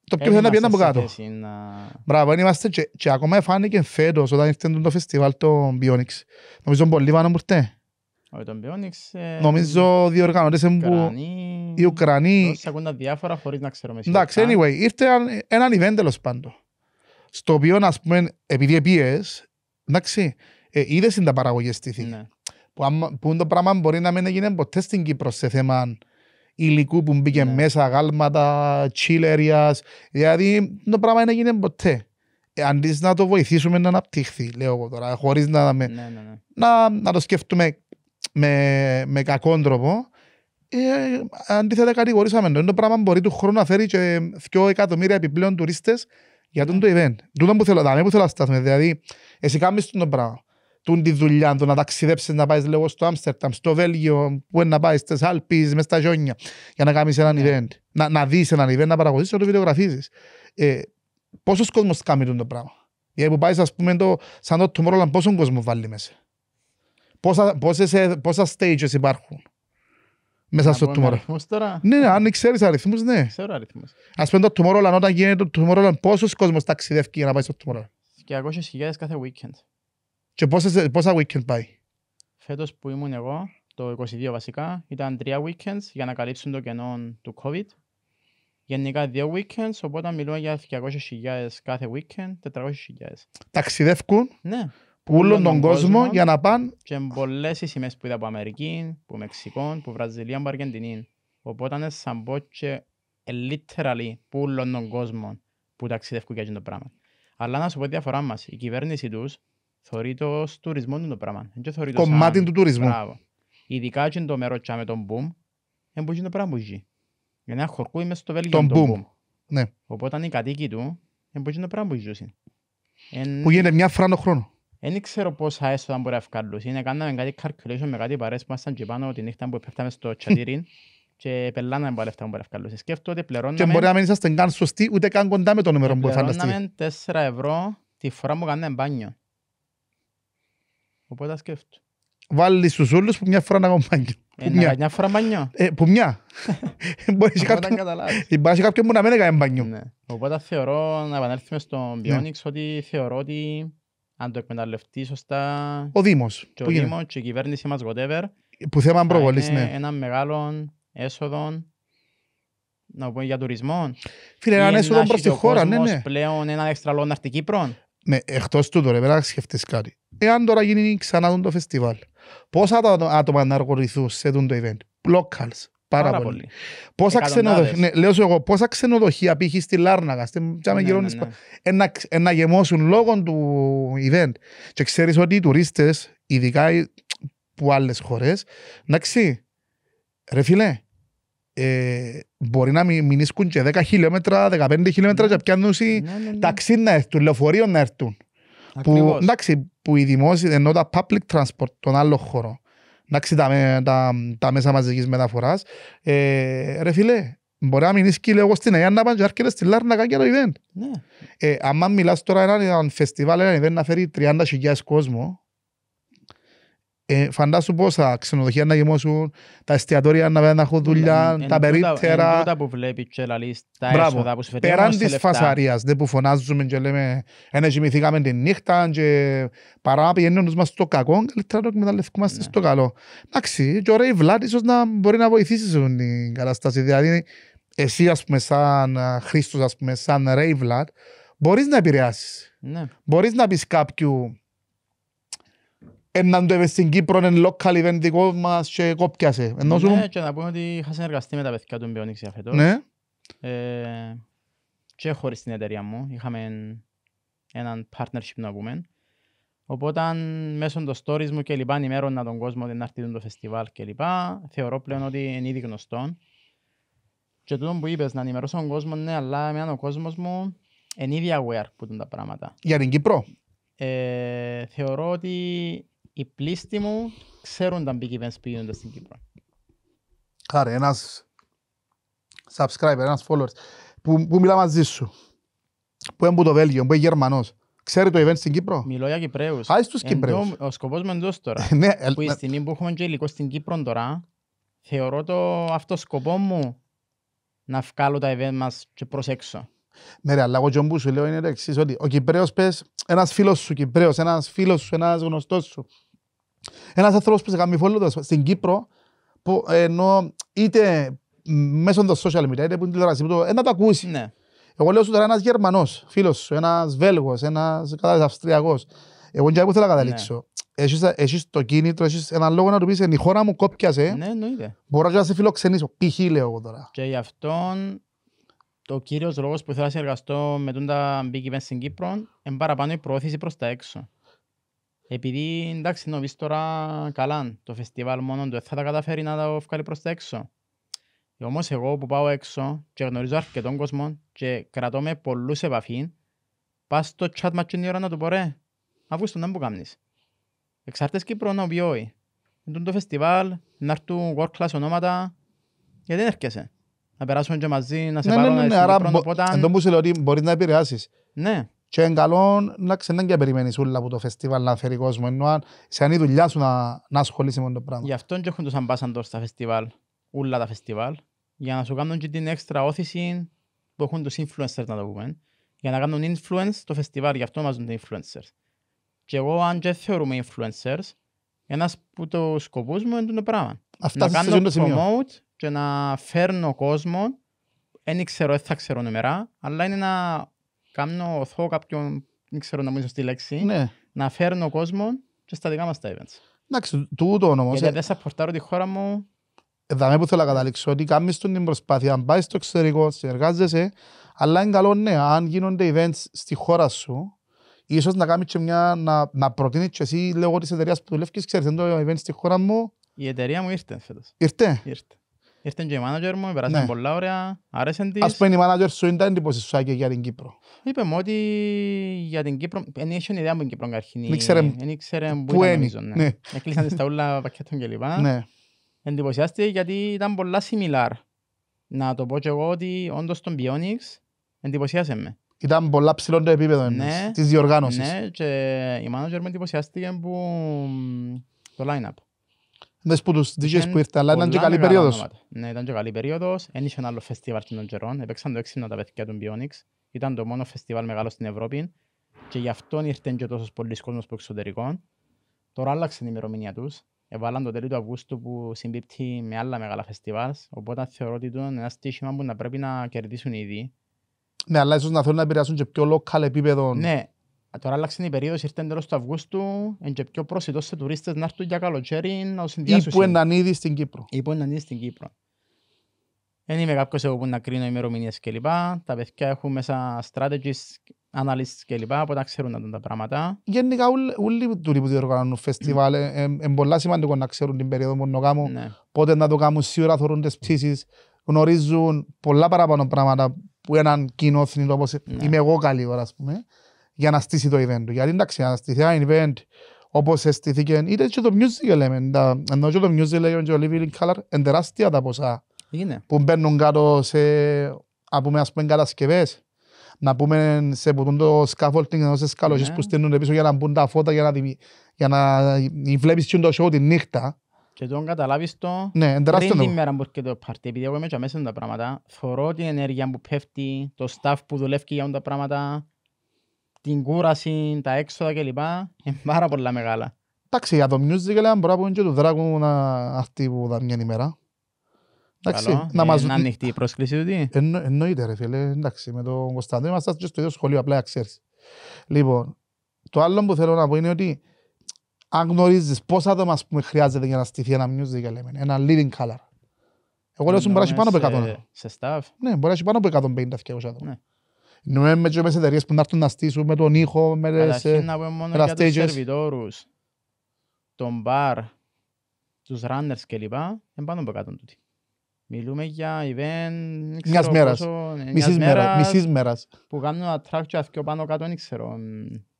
Το πιο θέλει να πιένει από κάτω. Να...
Μπράβο, είμαστε και, και ακόμα φάνηκε φέτος όταν ήρθε το φεστιβάλ των Bionics. Νομίζω πολύ πάνω μου ήρθε.
Όχι τον Ε... Νομίζω
διοργανώτες που οι Ουκρανοί...
Ακούνταν διάφορα χωρίς να ξέρουμε. Εντάξει,
anyway, ήρθε ένα event τέλος πάντων. Στο οποίο, ας πούμε, επειδή επίες, εντάξει, ε, είδες είναι τα παραγωγή στη ναι. Που, που το πράγμα μπορεί να μην έγινε ποτέ στην Κύπρο σε θέμα υλικού που μπήκε ναι. μέσα, γάλματα, τσίλεριας. Δηλαδή, το πράγμα δεν έγινε ποτέ ε, αντί να το βοηθήσουμε να αναπτύχθει, λέω εγώ τώρα, χωρίς να, ναι, ναι, ναι. να, να το σκεφτούμε με, με κακόν τρόπο. Ε, αντίθετα, κατηγορήσαμε το. Το πράγμα μπορεί του χρόνου να φέρει και δυο εκατομμύρια επιπλέον τουρίστες για τον το ναι. event. Τούτο που θέλω, να σταθούμε. Δηλαδή, εσύ κάνεις τον πράγμα. Τούν τη δουλειά του να ταξιδέψεις να πάεις λίγο στο Άμστερνταμ, στο Βέλγιο, που να πάεις στις Αλπίες, μες στα γιόνια, για να κάνεις έναν ναι. event. Να, δει δεις έναν event, να παραγωγήσεις, να το βιντεογραφίζεις. Ε, πόσος κόσμος κάνει το πράγμα. Γιατί που πάεις, πούμε, το, σαν το Tomorrowland, πόσο κόσμο βάλει μέσα πόσα, πόσες, ε, πόσα stages υπάρχουν μέσα στο Tomorrowland. Ναι, ναι, αν ξέρεις αριθμούς, ναι. Ξέρω αριθμούς. Ας πούμε το Tomorrowland, όταν γίνεται το Tomorrowland, πόσος κόσμος ταξιδεύει για να πάει στο Tomorrowland.
200.000 κάθε weekend.
Και πόσες, ε, πόσα weekend πάει.
Φέτος που ήμουν εγώ, το 22 βασικά, ήταν τρία weekends για να καλύψουν το κενό του COVID. Γενικά δύο weekends, οπότε μιλούμε για 200.000 κάθε weekend, 400.000.
Ταξιδεύουν. Ναι. Ούλον τον κόσμο, κόσμο για να πάνε.
Και πολλές οι σημαίες που είδα από Αμερική, από Μεξικό, από Βραζιλία, από Αργεντινή. Οπότε είναι σαν πω και ε, literally που ούλον τον κόσμο που ταξιδεύουν για αυτό το πράγμα. Αλλά να σου πω τη διαφορά μας. Η κυβέρνηση τους θεωρεί το τουρισμό του το πράγμα. Το Κομμάτι σαν... του τουρισμού. Μπράβο. Ειδικά και το μέρος με τον boom, δεν μπορεί να το πράγμα που ζει. Για να χορκούει μέσα στο Βέλγιο τον boom. boom. Ναι. Οπότε οι κατοίκοι του, δεν μπορεί να το πράγμα που ζει. Εν... Που γίνεται
μια φράνο χρόνο.
Δεν ξέρω πόσα έσοδα μπορεί να ευκαλούσει. Είναι κάναμε κάτι calculation με κάτι παρέσεις που ήμασταν και πάνω τη νύχτα που πέφταμε στο τσατήρι και πελάναμε πάλι αυτά που μπορεί να ευκαλούσει. Σκέφτομαι ότι πληρώναμε... Και μπορεί να μην
είσαστε καν σωστοί ούτε καν κοντά με το νούμερο που φανταστεί. Πληρώναμε
4 ευρώ τη φορά που κάναμε μπάνιο. Οπότε σκέφτω.
Βάλει στους όλους που μια φορά να κάνουμε μπάνιο. Ένα, ε, μια φορά μπάνιο. Ε, που μια. Μπορείς ε, κάποιον που να μην έκανε μπάνιο. Ναι.
Οπότε θεωρώ να επανέλθουμε στον ναι. Bionics ότι θεωρώ ότι αν το εκμεταλλευτείς σωστά. Ο Δήμος. Και ο Δήμο η κυβέρνηση μας, whatever. Που θέμα προβολή, ναι. Ένα μεγάλο έσοδο. Να πούμε για τουρισμό. Φίλε, ένα έσοδο προ τη χώρα, ναι, ναι. Πλέον ένα έξτρα λόγο να έρθει Κύπρο.
Ναι, εκτός του τώρα, πρέπει να σκεφτεί κάτι. Εάν τώρα γίνει ξανά το φεστιβάλ, πόσα άτομα να αργορηθούν σε το event, locals, Πάρα, πολύ. Πόσα ξενοδοχεία, ναι, λέω εγώ, πόσα ξενοδοχεία π.χ. στη Λάρναγα, στην Τζάμε ναι, ναι, ναι. ένα, ένα γεμώσουν λόγω του event. Και ξέρεις ότι οι τουρίστες, ειδικά που άλλες χώρες, εντάξει, ρε φίλε, ε, μπορεί να μην μηνίσκουν και 10 χιλιόμετρα, 15 χιλιόμετρα και πιάνουν ναι, ναι, ναι. ταξί να έρθουν, λεωφορείο να έρθουν. Που, εντάξει, που οι δημόσιοι, ενώ τα public transport τον άλλο χώρο, να τα, τα, τα μέσα μαζικής μεταφοράς. Ε, ρε φίλε, μπορεί να μην είσαι λέω εγώ στην ΑΕΑ να πάνε και έρχεται στη Λάρνα κάνει ένα event. Ναι. Ε, Αν μιλάς τώρα έναν φεστιβάλ, έναν event να φέρει 30.000 κόσμο, ε, φαντάσου πόσα ξενοδοχεία να γεμώσουν, τα εστιατόρια να, να έχουν δουλειά, ναι, εν, τα περίπτερα.
Είναι που βλέπεις και λαλή, τα Μπράβο. έσοδα που σου Πέραν της φασαρίας,
δεν που φωνάζουμε και λέμε «Ένα ζημιθήκαμε τη νύχτα» και παρά να πηγαίνουν μας στο κακό, καλύτερα το εκμεταλλευκούμαστε ναι. στο καλό. Εντάξει, και ωραία η βλάτης ίσως να μπορεί να βοηθήσει στην κατάσταση. Δηλαδή, εσύ ας πούμε σαν Χρήστος ας πούμε σαν Ρέι Βλάτ, μπορείς να επηρεάσεις. Ναι. Μπορείς να πεις κάποιου έναν το στην Κύπρο, εν local event δικό μας και κόπιασε. Ενώ σου... Ναι, και
να πούμε ότι είχα συνεργαστεί με τα παιδιά του Μπιονίξ για φέτος. Ναι. Ε, και χωρίς την εταιρεία μου. Είχαμε έναν partnership να πούμε. Οπότε μέσω των stories μου και λοιπά ενημέρωνα τον κόσμο ότι να έρθει το φεστιβάλ και λοιπά. Θεωρώ πλέον ότι είναι ήδη γνωστό. Και τούτο που είπες, να ενημερώσω τον κόσμο, ναι, αλλά εμένα ο κόσμος μου είναι ήδη aware που ήταν τα πράγματα.
Για την Κύπρο.
Ε, θεωρώ ότι οι πλήστοι μου ξέρουν τα big events που γίνονται στην Κύπρο.
Άρα, ένας subscriber, ένας followers που, που μιλά μαζί σου, που είναι το Βέλγιο, που είναι Γερμανός, Ξέρει το event στην Κύπρο.
Μιλώ για Κυπρέους. Άρα στους Κυπρέους. ο σκοπός μου εντός τώρα. ναι, ε, που η ε, στιγμή που έχουμε και υλικό στην Κύπρο τώρα, θεωρώ το αυτό σκοπό μου να βγάλω τα event μας και προς έξω.
Ναι αλλά εγώ και όμως σου λέω είναι το εξής, ότι ο Κυπρέος πες, ένας φίλος σου Κυπρέος, ένας φίλος σου, ένας γνωστός σου. ένας άνθρωπος που σε κάνει φόλου στην Κύπρο, που, ε, ενώ είτε μέσω των social media, είτε που είναι τηλεόραση, ε, να το ακούσει. Ναι. Εγώ λέω σου τώρα ένας Γερμανός φίλος σου, Βέλγος, ένας ένα Αυστριακός, Εγώ και εγώ θέλω να καταλήξω. Ναι. Έχεις, το κίνητρο, έχεις έναν λόγο να του πεις η χώρα μου κόπιασε, ναι, μπορώ να σε φιλοξενήσω». Π.χ. λέω εγώ
τώρα. Και γι' αυτόν το κύριος λόγος που θέλω να συνεργαστώ με τον τα Big Events στην Κύπρο είναι παραπάνω η προώθηση προς τα έξω. Επειδή εντάξει, να τώρα καλά, το φεστιβάλ μόνο του θα τα καταφέρει να τα βγάλει προς τα έξω. Όμως, εγώ που πάω έξω και γνωρίζω αρκετών κόσμων και κρατώ με πολλούς επαφή, πας στο chat μας την ώρα να του πω ρε, αφού στον που κάνει. Κύπρο να βιώει. Είναι το φεστιβάλ, να έρθουν world class ονόματα, γιατί δεν έρχεσαι να περάσουμε και μαζί, να σε ναι, ναι πάρω ναι, ναι, ναι, πρώτο, πρώτα... Εν τω
που σου λέω ότι μπορείς να επηρεάσεις. Ναι. Και είναι καλό να ξενέν και περιμένεις όλα από το φεστιβάλ να φέρει κόσμο, ενώ αν σε αν η δουλειά σου να, να ασχολείσαι με το πράγμα. Γι'
αυτό και έχουν τους αμπάσαντορ στα φεστιβάλ, όλα τα φεστιβάλ, για να σου κάνουν και την έξτρα όθηση που έχουν τους influencers να το πούμε, για να κάνουν influence το φεστιβάλ, γι' αυτό ονομάζονται influencers. Και εγώ αν και θεωρούμε influencers, ένας που το σκοπούς μου είναι το πράγμα. Αυτά να κάνω promote σημείο και να φέρνω κόσμο, δεν ξέρω, δεν θα ξέρω νούμερα, αλλά είναι να κάνω οθό κάποιον, δεν ξέρω να μου είσαι λέξη, ναι. να φέρνω κόσμο και στα δικά μας τα events.
Εντάξει, τούτο όμως. Γιατί ε- δεν
σαπορτάρω τη χώρα μου.
Ε, με που θέλω να καταλήξω ότι κάνεις τον την προσπάθεια, αν πάεις στο εξωτερικό, συνεργάζεσαι, αλλά είναι καλό ναι, αν γίνονται events στη χώρα σου, ίσως να κάνεις και μια, να, να προτείνεις και εσύ λόγω της εταιρείας που δουλεύεις, ξέρεις, δεν το event στη χώρα μου.
Η εταιρεία μου ήρθε φέτος. Ήρθε. Ήρθε. Ήρθαν και οι μάνατζερ μου, περάσαν ναι. πολλά ωραία,
άρεσαν τις. Ας πούμε η μάνατζερ σου ήταν εντύπωσης σου και για την Κύπρο.
Είπε μου ότι για την Κύπρο, δεν είχε ιδέα από την Κύπρο καρχήν. Δεν ήξερε που ήταν νομίζω. Ναι. ναι. Έκλεισαν τις ταούλα πακέτων και λοιπά. Ναι. Εντυπωσιάστηκε γιατί ήταν πολλά similar. Να το πω και εγώ ότι όντως τον πιόνιξ εντυπωσιάσε με. Ήταν πολλά ψηλό το επίπεδο
εμείς, ναι, της διοργάνωσης.
Ναι, και η μάνατζερ μου εντυπωσιάστηκε που το line-up.
Δες που τους DJs που ήρθαν, αλλά ήταν και καλή περίοδος.
Ναι, ήταν και καλή περίοδος. Εν ένα άλλο φεστιβάλ των καιρών. Έπαιξαν το 60 τα παιδιά του Bionics. Ήταν το μόνο φεστιβάλ μεγάλο στην Ευρώπη. Και γι' αυτό ήρθαν και τόσος πολλοί κόσμος από εξωτερικό. Τώρα άλλαξαν η ημερομηνία τους. Έβαλαν το τέλειο του Αυγούστου που συμπίπτει με άλλα μεγάλα φεστιβάλ. Οπότε θεωρώ ότι ήταν ένα στοίχημα που να πρέπει να κερδίσουν ήδη.
Ναι, αλλά ίσως να θέλουν να επηρεάσουν και πιο local επίπεδο.
Ναι, Τώρα άλλαξε η περίοδο, ήρθε τέλο του Αυγούστου, και πιο προσιτός σε τουρίστες να έρθουν για καλοτσέρι να συνδυάσουν. Ή που έναν ήδη στην Κύπρο. Ή που έναν ήδη στην Κύπρο. Δεν είμαι κάποιος εγώ που να κρίνω ημερομηνίες κλπ. Τα παιδιά έχουν μέσα strategies, analysts κλπ. Οπότε ξέρουν τα πράγματα.
Γενικά, όλοι οι τουρίστε που διοργανώνουν φεστιβάλ είναι ε, πολύ σημαντικό να ξέρουν την περίοδο που να κάνουν. Ναι. Πότε να το κάνουν σίγουρα, θεωρούν τι πτήσει. Γνωρίζουν πολλά παραπάνω πράγματα που έναν κοινό θνητό όπως ναι. είμαι εγώ καλή ώρα, ας πούμε για να στήσει το event του. Γιατί εντάξει, να στηθεί ένα event όπως αισθηθήκε, είτε και το music ε, λέμε, ενώ και το music element και το Living Color, είναι τεράστια τα ποσά Είναι. που μπαίνουν κάτω σε, α πούμε, ας πούμε, κατασκευές. Να πούμε σε που το scaffolding, ενώ σε σκαλωσίες yeah. Ναι. που στέλνουν πίσω για να μπουν τα φώτα, για να, για να βλέπεις το show τη νύχτα.
Και τον καταλάβεις το ναι, πριν την μέρα που έρχεται το πάρτι, επειδή εγώ είμαι και μέσα τα πράγματα, φορώ την ενέργεια που πέφτει, το staff που δουλεύει για τα πράγματα, την κούραση, τα έξοδα κλπ. είναι πάρα πολλά μεγάλα.
Εντάξει, για το music λέμε μπορώ να πούμε και του δράκου να αρθεί που θα μια ημέρα.
Εντάξει, να μας... Να ανοιχτεί
η πρόσκληση του τι. εννοείται ρε φίλε, εντάξει, με τον Κωνσταντίνο είμαστε και στο ίδιο σχολείο, απλά ξέρεις. Λοιπόν, το άλλο που θέλω να πω είναι ότι αν γνωρίζεις πόσα άτομα ας πούμε, χρειάζεται για να στηθεί ένα music, λέμε, ένα leading color. Εγώ λέω ότι μπορεί να έχει πάνω από 100.
Σε staff. Ναι,
μπορεί να έχει πάνω από 150 και άτομα. Ναι. Εννοούμε με τις εταιρείες που να έρθουν να στήσουν με τον ήχο, με Αλλά σε... να πούμε μόνο για stages. τους
σερβιτόρους, τον μπαρ, τους runners κλπ. Δεν πάνω από κάτω τούτοι. Μιλούμε για event, μιας μέρας, πόσο, μισής μέρας, μισής μέρας. που κάνουν attract και πάνω κάτω, δεν ξέρω,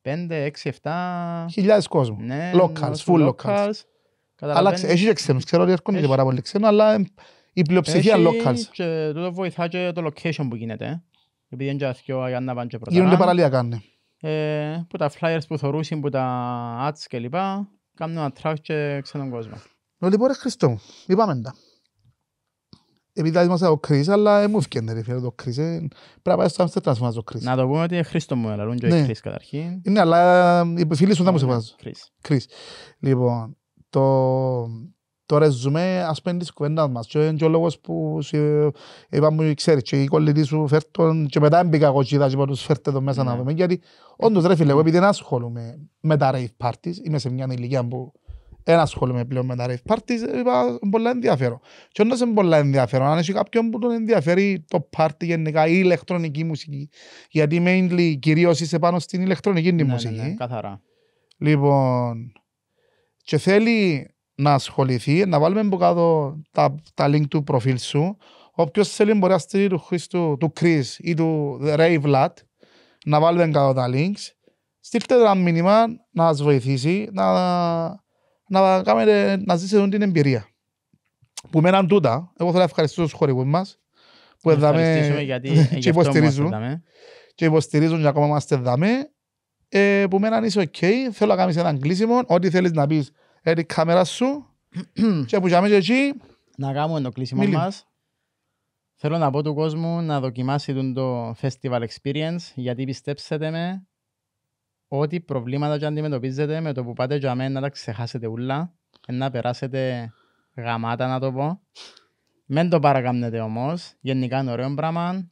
5, 6, 7... Χιλιάδες κόσμου, ναι, locals, full locals. locals. έχει και ξένους,
ξέρω ότι έρχονται και πάρα πολύ ξένους, αλλά η πλειοψηφία locals. Έχει
και τούτο βοηθά και το location που γίνεται. Επειδή είναι και αθιό, για ε, να πάνε και πρωτανά. Γίνονται παραλιακά, ναι. Ε, που τα flyers που θορούσαν, που τα ads και λοιπά, κάνουν ένα και ξένον κόσμο.
Ε, λοιπόν, ρε Χριστό μου, είπαμε τα. Επειδή είμαστε ο Κρίς, αλλά ε, μου φκένε ρε φίλε το Κρίς. Ε, πρέπει να πάει στο Αμστερτάς ο το Κρίς. Να
το πούμε ότι είναι Χριστό μου, αλλά και ο Κρίς καταρχήν.
Ναι, αλλά οι φίλοι σου δεν μου σε ναι, βάζω. Κρίς. Λοιπόν, το... Τώρα ζούμε ας πέντε της κουβέντας μας και είναι και ο λόγος που είπα μου ξέρεις και η κολλητή σου φέρτον και μετά μπήκα εγώ και είδα και τους φέρτε εδώ μέσα να ναι. δούμε γιατί όντως ρε φίλε εγώ επειδή δεν ασχολούμαι με τα rave parties είμαι σε μια ηλικία που δεν ασχολούμαι πλέον με τα rave parties είπα πολλά ενδιαφέρον και όντως είναι πολλά ενδιαφέρον αν έχει κάποιον που τον ενδιαφέρει το party γενικά ή ηλεκτρονική μουσική γιατί mainly κυρίως είσαι πάνω στην ηλεκτρονική ναι, ναι, μουσική καθαρά λοιπόν και θέλει να ασχοληθεί, να βάλουμε από κάτω τα, τα link του προφίλ σου. Όποιος θέλει μπορεί να στείλει του Χριστου, του Chris ή του Ray Vlad, να βάλουμε κάτω τα links. Στείλτε ένα μήνυμα να σας βοηθήσει, να, να, κάνετε, να ζήσετε την εμπειρία. Που μέναν τούτα, εγώ θέλω να ευχαριστήσω τους χορηγούς μας, που εδάμε και υποστηρίζουν. Και υποστηρίζουν και ακόμα είμαστε εδάμε. Ε, που μέναν είσαι ok, θέλω να κάνεις έναν κλείσιμο, ό,τι θέλεις να πεις έρει κάμερα
σου και που και εκεί. Να κάνουμε το κλείσιμο μας. Θέλω να πω του κόσμου να δοκιμάσει τον το festival experience γιατί πιστέψτε με ότι προβλήματα και αντιμετωπίζετε με το που πάτε για μένα να τα ξεχάσετε ούλα να περάσετε γαμάτα να το πω. Μεν το παρακάμνετε όμως. Γενικά είναι ωραίο πράγμα. Αν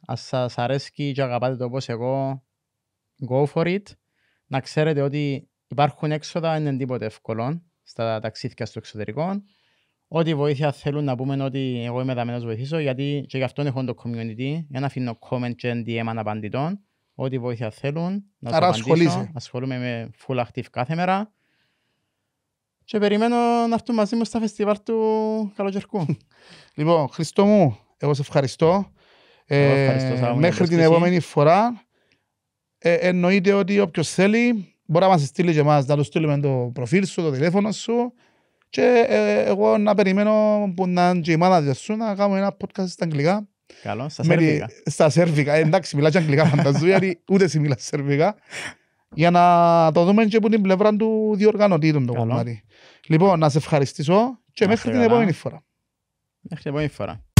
σα αρέσει και αγαπάτε το όπως εγώ, go for it. Να ξέρετε ότι υπάρχουν έξοδα, είναι τίποτε εύκολο στα ταξίδια στο εξωτερικό. Ό,τι βοήθεια θέλουν να πούμε ότι εγώ είμαι δαμένος βοηθήσω, γιατί και γι' αυτό έχω το community, για να αφήνω comment και DM αναπαντητών. Ό,τι βοήθεια θέλουν, να Άρα Ασχολούμαι με full active κάθε μέρα. Και περιμένω να έρθουν μαζί μου στα φεστιβάλ του καλοκαιρικού. λοιπόν, Χριστό μου, εγώ σε ευχαριστώ.
Εγώ ε, ευχαριστώ μέχρι την επόμενη φορά. Ε, εννοείται ότι όποιος θέλει Μπορεί να μας στείλει και εμάς. να του στείλουμε το προφίλ σου, το τηλέφωνο σου. Και ε, εγώ να περιμένω που να είναι και η μάνα σου να κάνουμε ένα podcast στα αγγλικά.
Καλό, στα σερβικά.
Στα σερβικά, ε, εντάξει, μιλάς και αγγλικά φανταζού, γιατί ούτε εσύ μιλάς σερβικά. Για να το δούμε και από την πλευρά του διοργανωτήτων το κομμάτι. Λοιπόν, να σε ευχαριστήσω και μέχρι την επόμενη
φορά. Μέχρι την επόμενη φορά.